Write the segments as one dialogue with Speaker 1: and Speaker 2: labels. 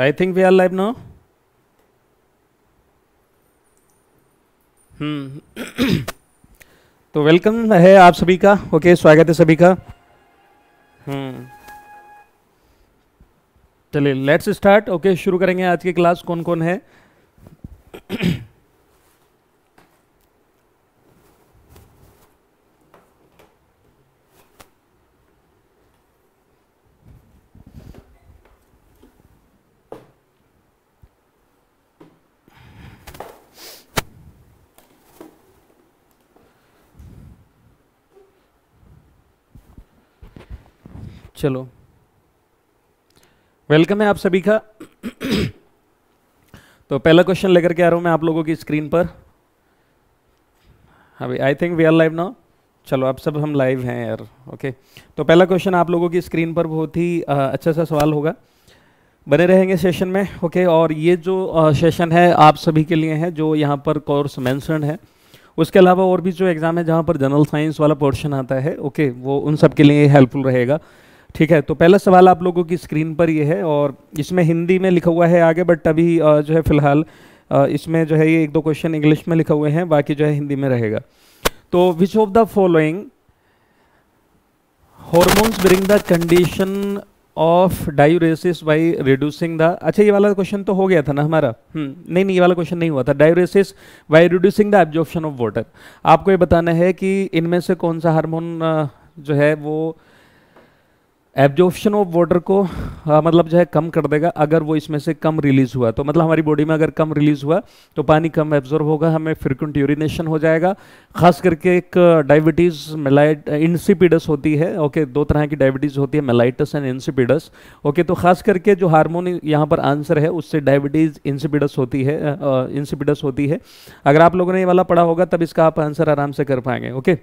Speaker 1: I think we are live now. Hmm. तो welcome है आप सभी का ओके okay, स्वागत है सभी का हम्म चलिए लेट्स स्टार्ट ओके शुरू करेंगे आज की क्लास कौन कौन है चलो वेलकम है आप सभी का तो पहला क्वेश्चन लेकर के आ रहा हूं मैं आप लोगों की स्क्रीन पर हाँ भाई I think we are live now चलो आप सब हम लाइव हैं यार ओके तो पहला क्वेश्चन आप लोगों की स्क्रीन पर बहुत ही अच्छा सा सवाल होगा बने रहेंगे सेशन में ओके और ये जो सेशन है आप सभी के लिए है जो यहाँ पर कोर्स मैंसन है उसके अलावा और भी जो एग्ज़ाम है जहाँ पर जनरल साइंस वाला पोर्शन आता है ओके वो उन सब के लिए हेल्पफुल रहेगा ठीक है तो पहला सवाल आप लोगों की स्क्रीन पर ये है और इसमें हिंदी में लिखा हुआ है आगे बट अभी जो है फ़िलहाल इसमें जो है ये एक दो क्वेश्चन इंग्लिश में लिखे हुए हैं बाकी जो है हिंदी में रहेगा तो which of the following hormones bring the condition of diuresis by reducing the अच्छा ये वाला क्वेश्चन तो हो गया था ना हमारा हम्म, नहीं नहीं ये वाला क्वेश्चन नहीं हुआ था diuresis by reducing the absorption of water आपको ये बताना है कि इनमें से कौन सा हार्मोन जो है वो एब्जॉर्प्शन ऑफ वाटर को आ, हाँ, मतलब जो है कम कर देगा अगर वो इसमें से कम रिलीज हुआ तो मतलब हमारी बॉडी में अगर कम रिलीज हुआ तो पानी कम एब्जॉर्ब होगा हमें फ्रिक्वेंट यूरिनेशन हो जाएगा खास करके एक डायबिटीज़ मेलाइट इंसिपिडस होती है ओके दो तरह की डायबिटीज़ होती है मेलाइटस एंड इंसिपिडस ओके तो खास करके जो हारमोन यहाँ पर आंसर है उससे डायबिटीज़ इंसिपिडस होती है इंसिपिडस होती है अगर आप लोगों ने ये वाला पढ़ा होगा तब इसका आप आंसर आराम से कर पाएंगे okay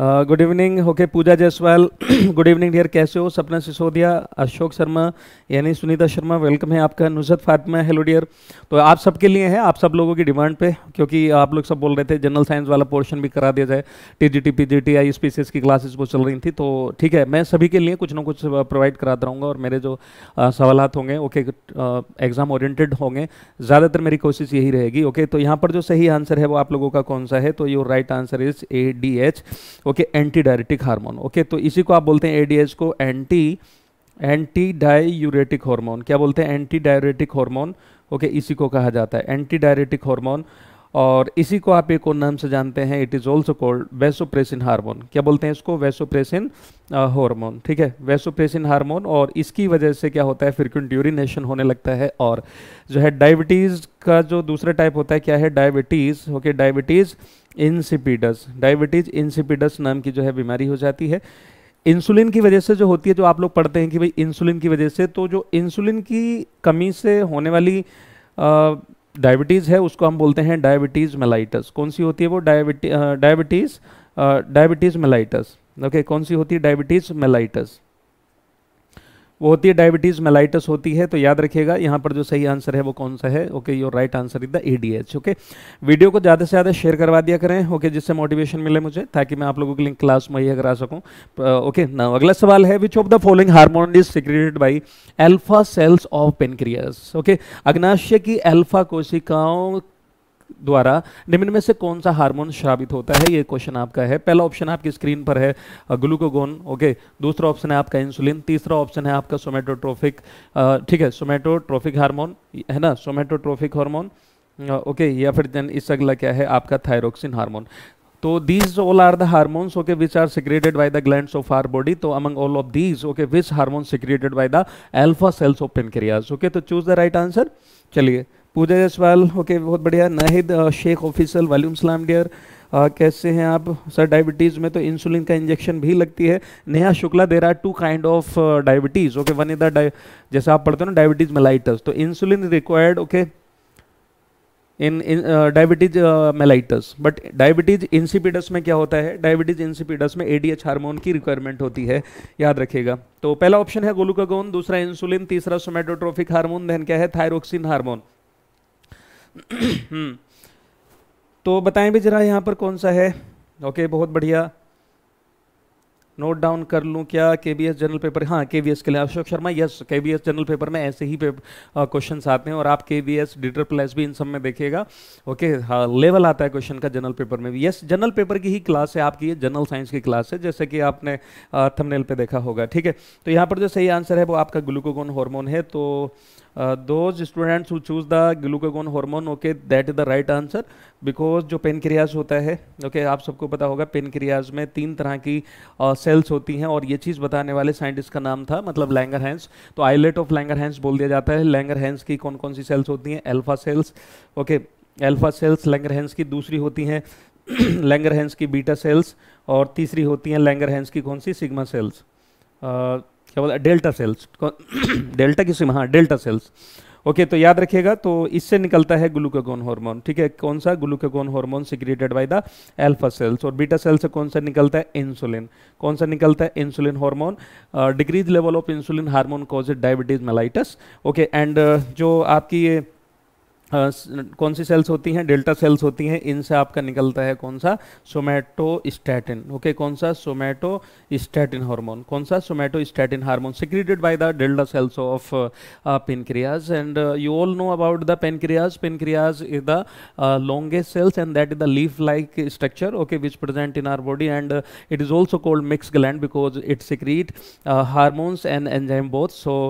Speaker 1: good evening okay Pooja Jaiswal good evening dear कैसे हो सपना सिसोदिया अशोक शर्मा यानी सुनीता शर्मा वेलकम है आपका नुसरत फातिमा हेलो डियर तो आप सबके लिए है आप सब लोगों की डिमांड पे क्योंकि आप लोग सब बोल रहे थे जनरल साइंस वाला पोर्शन भी करा दिया जाए T G T P G T I S P C S की क्लासेस वो चल रही थी तो ठीक है मैं सभी के लिए कुछ ना कुछ प्रोवाइड कराता रहूँगा और मेरे जो uh, सवाल होंगे ओके एग्ज़ाम ओरिएंटेड होंगे ज़्यादातर मेरी कोशिश यही रहेगी ओके तो यहाँ पर जो सही आंसर है वो आप लोगों का कौन सा है तो your right answer is A D H okay anti diuretic hormone okay तो इसी को आप बोलते हैं एडीएच को एंटी एंटी डायूरेटिक हार्मोन क्या बोलते हैं एंटी डायरेटिक हार्मोन ओके इसी को कहा जाता है एंटी डायरेटिक हार्मोन और इसी को आप एक और नाम से जानते हैं it is also called vasopressin hormone क्या बोलते हैं इसको वेसोप्रेसिन हार्मोन ठीक है वेसोप्रेसिन हार्मोन और इसकी वजह से क्या होता है फ्रिक्वेंट यूरिनेशन होने लगता है और जो है डायबिटीज़ का जो दूसरा टाइप होता है क्या है diabetes okay diabetes insipidus diabetes insipidus नाम की जो है बीमारी हो जाती है इंसुलिन की वजह से जो होती है जो आप लोग पढ़ते हैं कि भाई इंसुलिन की वजह से तो जो इंसुलिन की कमी से होने वाली आ, डायबिटीज़ है उसको हम बोलते हैं डायबिटीज़ मेलाइटस कौन सी होती है वो diabetes diabetes diabetes mellitus okay कौन सी होती है डायबिटीज़ मेलाइटस वो होती है डायबिटीज़ मेलाइटस होती है तो याद रखिएगा यहाँ पर जो सही आंसर है वो कौन सा है okay your right answer is the ADH okay video को ज़्यादा से ज़्यादा शेयर करवा दिया करें ओके okay, जिससे मोटिवेशन मिले मुझे ताकि मैं आप लोगों के लिए क्लास मुहैया करा सकूँ ओके ना अगला सवाल है which of the following hormone is secreted by alpha cells of pancreas okay अग्नाशय की एल्फा कोशिकाओं द्वारा निम्न में से कौन सा हार्मोन श्रावित होता है ये क्वेश्चन आपका है पहला ऑप्शन आपकी स्क्रीन पर है ग्लूकोगोन ओके दूसरा ऑप्शन है आपका इंसुलिन तीसरा ऑप्शन है आपका सोमेटोट्रोफिक ठीक है सोमेटोट्रोफिक हार्मोन है ना सोमेटोट्रोफिक हार्मोन ओके या फिर देन इससे अगला क्या है आपका थायरोक्सिन हार्मोन तो these all are the hormones okay which are secreted by the glands of our body तो among all of these okay which hormone secreted by the alpha cells of pancreas okay तो choose the right answer चलिए Pooja Jaiswal okay बहुत बढ़िया नाहिद शेख ऑफिसल वालूम सलाम dear कैसे हैं आप सर डायबिटीज़ में तो इंसुलिन का इंजेक्शन भी लगती है Neha Shukla there are two kind of diabetes okay one is the जैसे आप पढ़ते हो ना डायबिटीज़ मेलाइटस तो insulin required okay in diabetes mellitus but diabetes insipidus में क्या होता है डायबिटीज इंसिपिडस में एडीएच हार्मोन की रिक्वायरमेंट होती है याद रखेगा तो पहला ऑप्शन है गोलूकागोन दूसरा इंसुलिन तीसरा सोमेटोट्रोफिक हार्मोन देन क्या है थायरोक्सिन हार्मोन तो बताएं भी ज़रा यहाँ पर कौन सा है ओके बहुत बढ़िया नोट डाउन कर लूँ क्या के बी एस जनरल पेपर हाँ के बी एस के लिए अशोक शर्मा यस के बी एस जनरल पेपर में ऐसे ही क्वेश्चन आते हैं और आप के बी एस डिटर प्लस भी इन सब में देखेगा ओके हाँ लेवल आता है क्वेश्चन का जनरल पेपर में भी यस जनरल पेपर की ही क्लास है आपकी ये जनरल साइंस की क्लास है जैसे कि आपने थमनेल पर देखा होगा ठीक है तो यहाँ पर जो सही आंसर है वो आपका ग्लूकोकोन हॉर्मोन है तो those uh, students students choose the glucagon hormone okay that is the right answer because because जो पेनक्रियाज होता है ओके okay, आप सबको पता होगा पेनक्रियाज में तीन तरह की सेल्स uh, होती हैं और ये चीज़ बताने वाले साइंटिस्ट का नाम था मतलब लैंगर हैंस तो आईलेट ऑफ लैंगर हैंस बोल दिया जाता है लैंगर हैंस की कौन कौन सी सेल्स होती हैं alpha cells okay alpha cells Langerhans की दूसरी होती हैं लैंगर हैंस की बीटा सेल्स और तीसरी होती हैं लैंगर हैंस की कौन सी सिग्मा सेल्स क्या बोला डेल्टा सेल्स डेल्टा की सीमा हाँ डेल्टा सेल्स ओके तो याद रखिएगा तो इससे निकलता है ग्लूकोगोन हार्मोन ठीक है कौन सा glucagon hormone secreted by the alpha cells और बीटा सेल से कौन सा निकलता है इंसुलिन कौन सा निकलता है insulin hormone decrease level of insulin hormone cause diabetes mellitus okay and जो आपकी ये हाँ, कौन सी सेल्स होती हैं डेल्टा सेल्स होती हैं इनसे आपका निकलता है कौन सा सोमैटोस्टैटिन ओके कौन सा स्टैटिन हार्मोन कौन सा statin hormone secreted by the delta cells of pancreas and you all know about the pancreas pancreas is the longest cells and that is the leaf like structure okay which present in our body and it is also called mix gland because it secrete hormones and enzyme both so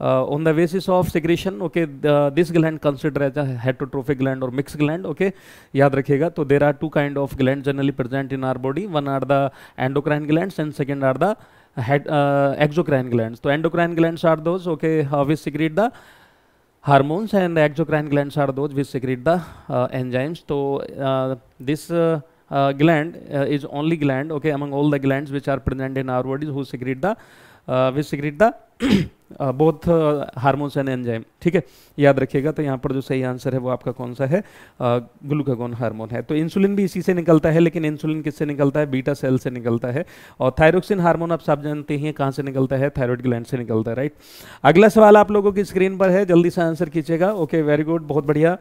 Speaker 1: Uh, on the basis of secretion, okay, the, this gland consider as a heterotrophic gland or mixed gland, okay, yaad rakhiyega तो there are two kind of gland generally present in our body. One are the endocrine glands and second are the head, uh, exocrine glands. so endocrine glands are those, okay, how we secrete the hormones and the exocrine glands are those which secrete the uh, enzymes. so uh, this uh, uh, gland uh, is only gland, okay, among all the glands which are present in our body who secrete the, uh, which secrete the both hormones and enzyme ठीक है याद रखिएगा तो यहाँ पर जो सही answer है वो आपका कौन सा है ग्लूकागोन हार्मोन है तो इंसुलिन भी इसी से निकलता है लेकिन इंसुलिन किससे निकलता है बीटा सेल से निकलता है और थायरोक्सिन हार्मोन आप सब जानते हैं कहाँ से निकलता है थायरॉयड ग्लैंड से निकलता है राइट अगला सवाल आप लोगों की स्क्रीन पर है जल्दी से आंसर कीजिएगा ओके वेरी गुड बहुत बढ़िया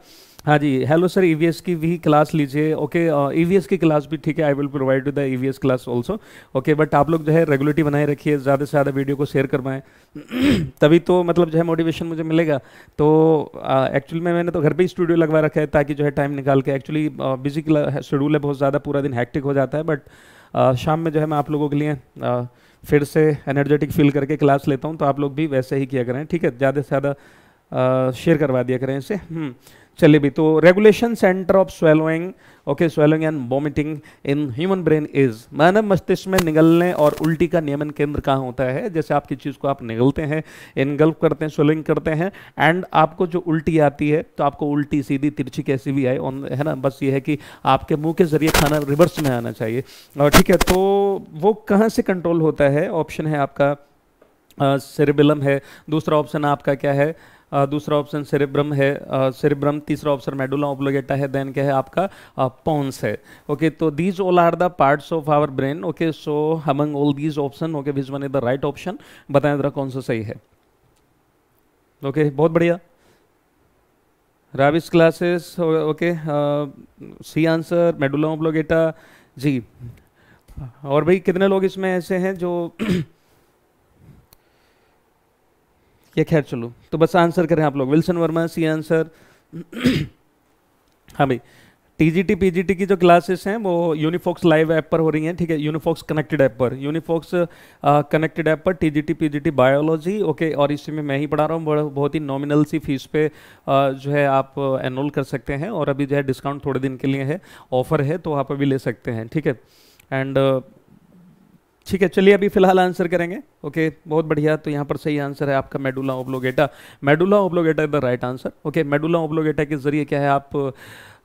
Speaker 1: हाँ जी हेलो सर ईवीएस e की भी क्लास लीजिए ओके ईवीएस e की क्लास भी ठीक है I will provide the EVS class also okay but आप लोग जो है रेगुलरिटी बनाए रखिए ज़्यादा से ज़्यादा वीडियो को शेयर करवाएं तभी तो मतलब जो है मोटिवेशन मुझे मिलेगा तो एक्चुअली में मैंने तो घर पे ही स्टूडियो लगवा रखा है ताकि जो है टाइम निकाल के एक्चुअली बिजी शेड्यूल है बहुत ज़्यादा पूरा दिन हैक्टिक हो जाता है बट आ, शाम में जो है मैं आप लोगों के लिए आ, फिर से एनर्जेटिक फील करके क्लास लेता हूँ तो आप लोग भी वैसे ही किया करें ठीक है ज़्यादा से ज़्यादा शेयर करवा दिया करें इसे हम्म। चलिए भी तो regulation centre of swallowing okay swallowing and vomiting in human brain is मानव मस्तिष्क में निगलने और उल्टी का नियमन केंद्र कहाँ होता है जैसे आपकी चीज़ को आप निगलते हैं इनगल्फ करते हैं स्वेलोइंग करते हैं एंड आपको जो उल्टी आती है तो आपको उल्टी सीधी तिरछी कैसी भी आए ऑन है ना बस ये है कि आपके मुँह के जरिए खाना रिवर्स में आना चाहिए और ठीक है तो वो कहाँ से कंट्रोल होता है ऑप्शन है आपका सेरेबेलम है दूसरा ऑप्शन आपका क्या है दूसरा ऑप्शन सेरेब्रम है सेरेब्रम तीसरा ऑप्शन मेडुला ऑब्लोगेटा है देन क्या है आपका पॉन्स है ओके तो these all are the parts of our brain okay so among all these option okay which one is the right option बताएं जरा कौन सा सही है ओके okay, बहुत बढ़िया राविस classes okay C answer medulla oblongata जी और भाई कितने लोग इसमें ऐसे हैं जो या खैर चलो तो बस आंसर करें आप लोग विल्सन वर्मा सी आंसर हाँ भाई जी टी की जो क्लासेस हैं वो यूनिफॉक्स लाइव ऐप पर हो रही हैं ठीक है यूनिफॉक्स कनेक्टेड ऐप पर यूनिफॉक्स कनेक्टेड ऐप पर जी टी बायोलॉजी ओके और इसी में मैं ही पढ़ा रहा हूँ बहुत ही नॉमिनल सी फीस पे uh, जो है आप एनरोल uh, कर सकते हैं और अभी जो है डिस्काउंट थोड़े दिन के लिए है ऑफर है तो आप अभी ले सकते हैं ठीक है एंड ठीक है चलिए अभी फिलहाल आंसर करेंगे ओके बहुत बढ़िया तो यहाँ पर सही आंसर है आपका medulla oblongata medulla oblongata is the right answer okay medulla oblongata के जरिए क्या है आप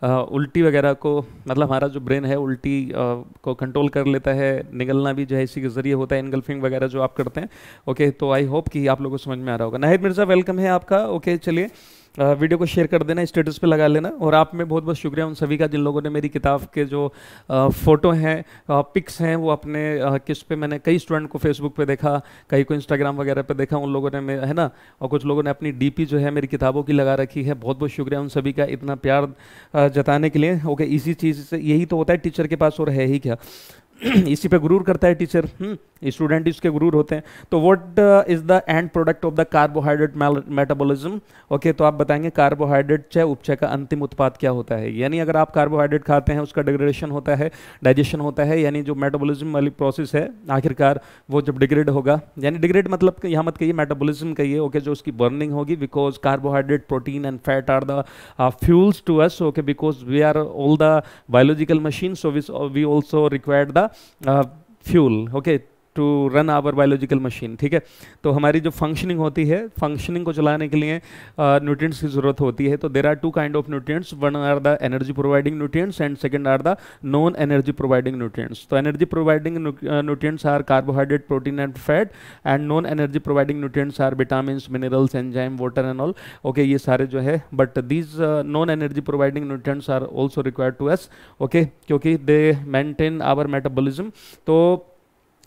Speaker 1: आ, उल्टी वगैरह को मतलब हमारा जो ब्रेन है उल्टी आ, को कंट्रोल कर लेता है निगलना भी जो है इसी के ज़रिए होता है इनगल्फिंग वगैरह जो आप करते हैं ओके तो आई होप कि आप लोगों को समझ में आ रहा होगा नाहिद मिर्ज़ा वेलकम है आपका ओके चलिए वीडियो को शेयर कर देना स्टेटस पे लगा लेना और आप में बहुत बहुत शुक्रिया उन सभी का जिन लोगों ने मेरी किताब के जो फ़ोटो हैं पिक्स हैं वो अपने किस पे मैंने कई स्टूडेंट को फेसबुक पे देखा कई को इंस्टाग्राम वगैरह पे देखा उन लोगों ने है ना और कुछ लोगों ने अपनी डी जो है मेरी किताबों की लगा रखी है बहुत बहुत शुक्रिया उन सभी का इतना प्यार जताने के लिए ओके इसी चीज़ से यही तो होता है टीचर के पास और है ही क्या इसी पे गुरूर करता है टीचर स्टूडेंट हम्म, इसके गुरूर होते हैं तो what is the end product of the carbohydrate metabolism okay तो आप बताएंगे कार्बोहाइड्रेट चाहे उपचय का अंतिम उत्पाद क्या होता है यानी अगर आप कार्बोहाइड्रेट खाते हैं उसका डिग्रेडेशन होता है डाइजेशन होता है यानी जो मेटाबोलिज्म वाली प्रोसेस है आखिरकार वो जब डिग्रेड होगा यानी डिग्रेड मतलब यहाँ मत कहिए मेटाबोलिज्म कहिए ओके जो उसकी बर्निंग होगी because carbohydrate protein and fat are the fuels to us okay because we are all the biological machine so we also required the uh, fuel okay to run our biological machine ठीक है तो हमारी जो functioning होती है functioning को चलाने के लिए न्यूट्रिएंट्स uh, की ज़रूरत होती है तो there are two kind of nutrients one are the energy providing nutrients and second are the non energy providing nutrients तो energy providing nutrients are carbohydrate protein and fat and non energy providing nutrients are vitamin minerals enzyme water and all okay ये सारे जो है but these non energy providing nutrients are also required to us okay क्योंकि they maintain our metabolism तो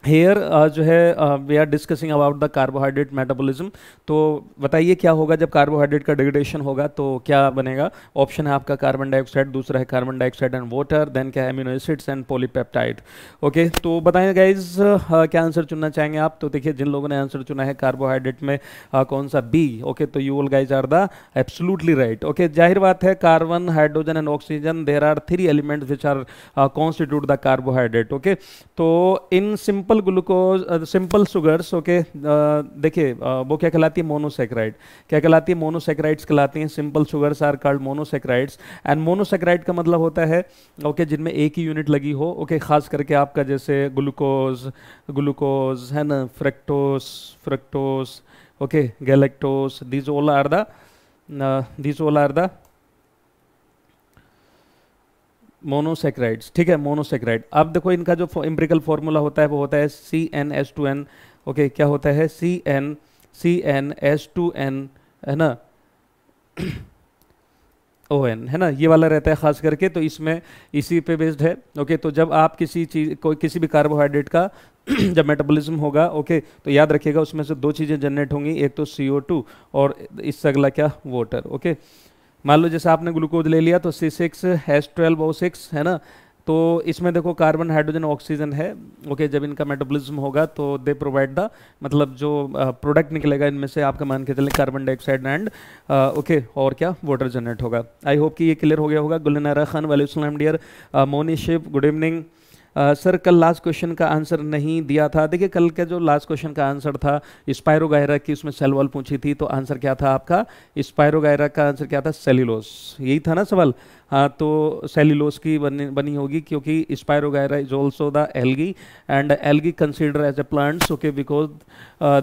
Speaker 1: here uh, जो है we are discussing about the carbohydrate metabolism तो बताइए क्या होगा जब कार्बोहाइड्रेट का डिग्रेडेशन होगा तो क्या बनेगा ऑप्शन है आपका कार्बन डाइऑक्साइड दूसरा है carbon dioxide and water then क्या है amino acids and polypeptide okay तो बताएं गाइज uh, क्या आंसर चुनना चाहेंगे आप तो देखिए जिन लोगों ने आंसर चुना है कार्बोहाइड्रेट में uh, कौन सा बी ओके okay, तो you all guys are the absolutely right okay जाहिर बात है carbon hydrogen and oxygen there are three elements which are constitute the carbohydrate okay तो in simple simple glucose simple sugars okay देखिए uh, वो क्या कहलाती है मोनोसेक्राइड क्या कहलाती है मोनोसेक्राइड्स कहलाती हैं simple sugars are called monosaccharides and monosaccharide का मतलब होता है ओके okay, जिनमें एक ही यूनिट लगी हो ओके okay, खास करके आपका जैसे ग्लूकोज ग्लूकोज है ना fructose fructose okay galactose these all are the these all are the monosaccharides ठीक है मोनोसेक्राइड अब देखो इनका जो इम्प्रिकल फॉर्मूला होता है वो होता है C N S two N okay क्या होता है C N C N S two N है ना ओ एन है ना ये वाला रहता है खास करके तो इसमें इसी पे बेस्ड है ओके तो जब आप किसी चीज़ कोई किसी भी कार्बोहाइड्रेट का जब मेटाबॉलिज्म होगा ओके तो याद रखिएगा उसमें से दो चीज़ें जनरेट होंगी एक तो सी ओ टू और इससे अगला क्या वाटर ओके मान लो जैसे आपने ग्लूकोज ले लिया तो C six twelve O six है ना तो इसमें देखो कार्बन हाइड्रोजन ऑक्सीजन है ओके जब इनका मेटाबॉलिज्म होगा तो दे प्रोवाइड द मतलब जो प्रोडक्ट निकलेगा इनमें से आपका मान के चले कार्बन डाइऑक्साइड एंड ओके और क्या वाटर जनरेट होगा आई होप कि ये क्लियर हो गया होगा गुलनारा खान वाली dear Moni Shiv good evening आ, सर कल लास्ट क्वेश्चन का आंसर नहीं दिया था देखिए कल का जो लास्ट क्वेश्चन का आंसर था स्पायरोगायरा की उसमें सेल वॉल पूछी थी तो आंसर क्या था आपका स्पायरोगायरा का आंसर क्या था सेल्यूलोस यही था ना सवाल हाँ तो सेल्यूलोस की बनी बनी होगी क्योंकि spirogyra is also the algae and algae consider as a plants okay because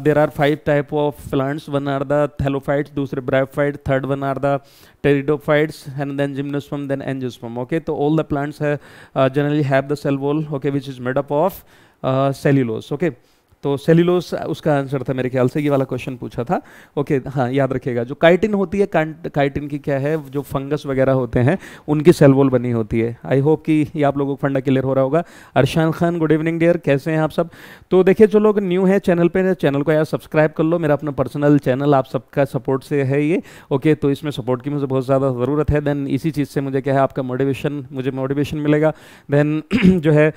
Speaker 1: there are five type of plants one are the thallophytes दूसरे bryophyte third one are the pteridophytes and then gymnosperm then angiosperm okay तो all the plants generally have the cell wall okay which is made up of cellulose okay तो cellulose उसका answer था मेरे ख्याल से ये वाला क्वेश्चन पूछा था ओके हाँ याद रखिएगा जो काइटिन होती है काइटिन की क्या है जो फंगस वगैरह होते हैं उनकी सेलवोल बनी होती है आई होप कि ये आप लोगों को फंडा क्लियर हो रहा होगा Arshan Khan good evening dear कैसे हैं आप सब तो देखिए जो लोग न्यू है चैनल पर चैनल को यार सब्सक्राइब कर लो मेरा अपना पर्सनल चैनल आप सबका सपोर्ट से है ये ओके तो इसमें सपोर्ट की मुझे बहुत ज़्यादा ज़रूरत है देन इसी चीज़ से मुझे क्या है आपका मोटिवेशन मुझे मोटिवेशन मिलेगा देन जो है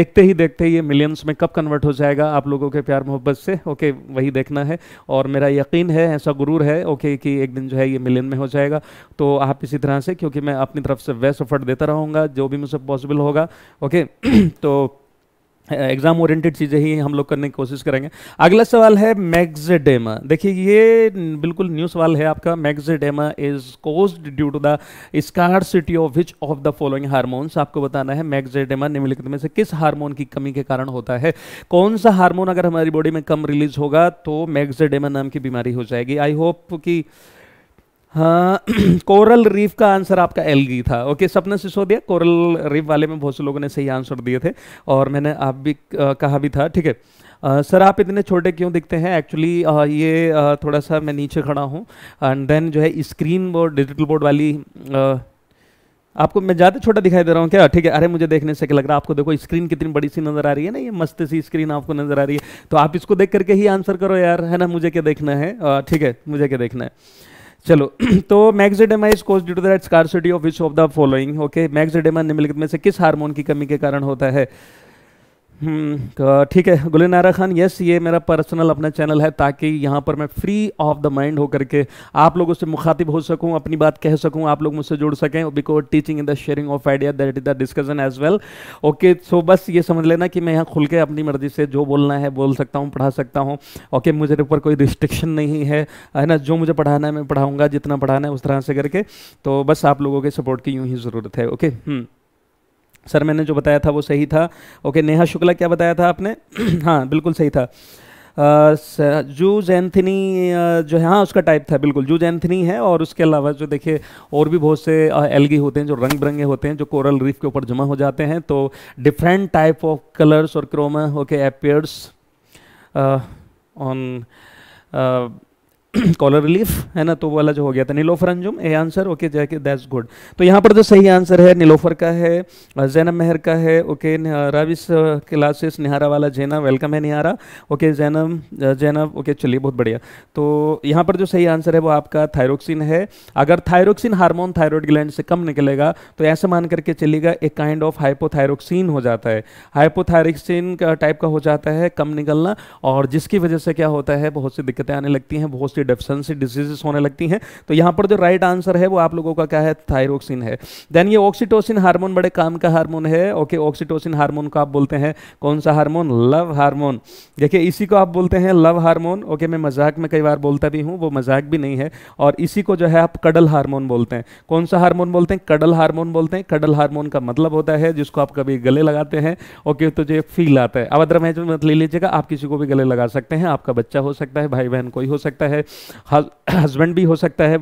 Speaker 1: देखते ही देखते ही ये मिलियंस में कब कन्वर्ट हो जाएगा आप लोगों गुरु के प्यार मोहब्बत से ओके वही देखना है और मेरा यकीन है ऐसा गुरूर है ओके कि एक दिन जो है ये मिलियन में हो जाएगा तो आप इसी तरह से क्योंकि मैं अपनी तरफ से वेस्ट ऑफर्ट देता रहूँगा जो भी मुझसे पॉसिबल होगा ओके तो एग्जाम ओरिएंटेड चीज़ें ही हम लोग करने की कोशिश करेंगे अगला सवाल है मैग्जेडेमा देखिए ये बिल्कुल न्यू सवाल है आपका myxoedema is cause due to the scarcity of which of the following hormones आपको बताना है मैग्जेडेमा निम्नलिखित में से किस हार्मोन की कमी के कारण होता है कौन सा हार्मोन अगर हमारी बॉडी में कम रिलीज होगा तो मैग्जेडेमा नाम की बीमारी हो जाएगी आई होप कि हाँ कोरल रीफ का आंसर आपका एलगी था okay Sapna Sisodia coral reef वाले में बहुत से लोगों ने सही आंसर दिए थे और मैंने आप भी कहा भी था ठीक है सर आप इतने छोटे क्यों दिखते हैं एक्चुअली ये आ, थोड़ा सा मैं नीचे खड़ा हूँ एंड देन जो है स्क्रीन बोर्ड डिजिटल बोर्ड वाली आ, आपको मैं ज़्यादा छोटा दिखाई दे रहा हूँ क्या ठीक है अरे मुझे देखने से क्या लग रहा है आपको देखो स्क्रीन कितनी बड़ी सी नज़र आ रही है ना ये मस्त सी स्क्रीन आपको नज़र आ रही है तो आप इसको देख करके ही आंसर करो यार है ना मुझे क्या देखना है ठीक है मुझे क्या देखना है चलो तो myxoedema is cause due to that scarcity of which of the following okay myxoedema निम्नलिखित में से किस हार्मोन की कमी के कारण होता है हम्म, तो ठीक है गुल नारा खान यस ये मेरा पर्सनल अपना चैनल है ताकि यहाँ पर मैं फ्री ऑफ द माइंड होकर के आप लोगों से मुखातिब हो सकूँ अपनी बात कह सकूँ आप लोग मुझसे जुड़ सकें because teaching in the sharing of idea that is the discussion as well okay so बस ये समझ लेना कि मैं यहाँ खुल के अपनी मर्जी से जो बोलना है बोल सकता हूँ पढ़ा सकता हूँ ओके okay, मुझे ऊपर कोई रिस्ट्रिक्शन नहीं है है ना जो मुझे पढ़ाना है मैं पढ़ाऊँगा जितना पढ़ाना है उस तरह से करके तो बस आप लोगों के सपोर्ट की यूँ ही ज़रूरत है ओके okay? हम्म। सर मैंने जो बताया था वो सही था ओके नेहा शुक्ला क्या बताया था आपने हाँ बिल्कुल सही था जूज एंथनी जो है हाँ उसका टाइप था बिल्कुल जूज एंथनी है और उसके अलावा जो देखिए और भी बहुत से एलगी होते हैं जो रंग बिरंगे होते हैं जो कोरल रीफ के ऊपर जमा हो जाते हैं तो डिफरेंट टाइप ऑफ कलर्स और chroma okay appears on coral reef है ना तो वाला जो हो गया था Nilofar Anjum A answer okay जाके दैट्स गुड तो यहाँ पर जो सही आंसर है नीलोफर का है जैनब मेहर का है ओके राविस क्लासेस निहारा वाला जैनब वेलकम है निहारा ओके जैनब जैनब ओके चलिए बहुत बढ़िया तो यहाँ पर जो सही आंसर है वो आपका थायरोक्सिन है अगर थायरोक्सिन हार्मोन थायरॉयड ग्लैंड से कम निकलेगा तो ऐसे मान करके चलेगा एक काइंड ऑफ हाइपोथायरोक्सिन हो जाता है हाइपोथायरोक्सिन का टाइप का हो जाता है कम निकलना और जिसकी वजह से क्या होता है बहुत सी दिक्कतें आने लगती हैं बहुत सी उसकी डेफिशंसी डिजीजेस होने लगती हैं तो यहाँ पर जो राइट आंसर है वो आप लोगों का क्या है थायरोक्सिन है देन ये ऑक्सीटोसिन हार्मोन बड़े काम का हार्मोन है ओके ऑक्सीटोसिन हार्मोन को आप बोलते हैं कौन सा हार्मोन लव हार्मोन देखिए इसी को आप बोलते हैं लव हार्मोन ओके मैं मजाक में कई बार बोलता भी हूँ वो मजाक भी नहीं है और इसी को जो है आप कडल हार्मोन बोलते हैं कौन सा हार्मोन बोलते हैं कडल हार्मोन बोलते हैं कडल हार्मोन का मतलब होता है जिसको आप कभी गले लगाते हैं ओके तो जो फील आता है अब अदरवाइज मत ले लीजिएगा आप किसी को भी गले लगा सकते हैं आपका बच्चा हो सकता है भाई बहन कोई हो सकता है हस्बैंड भी हो सकता है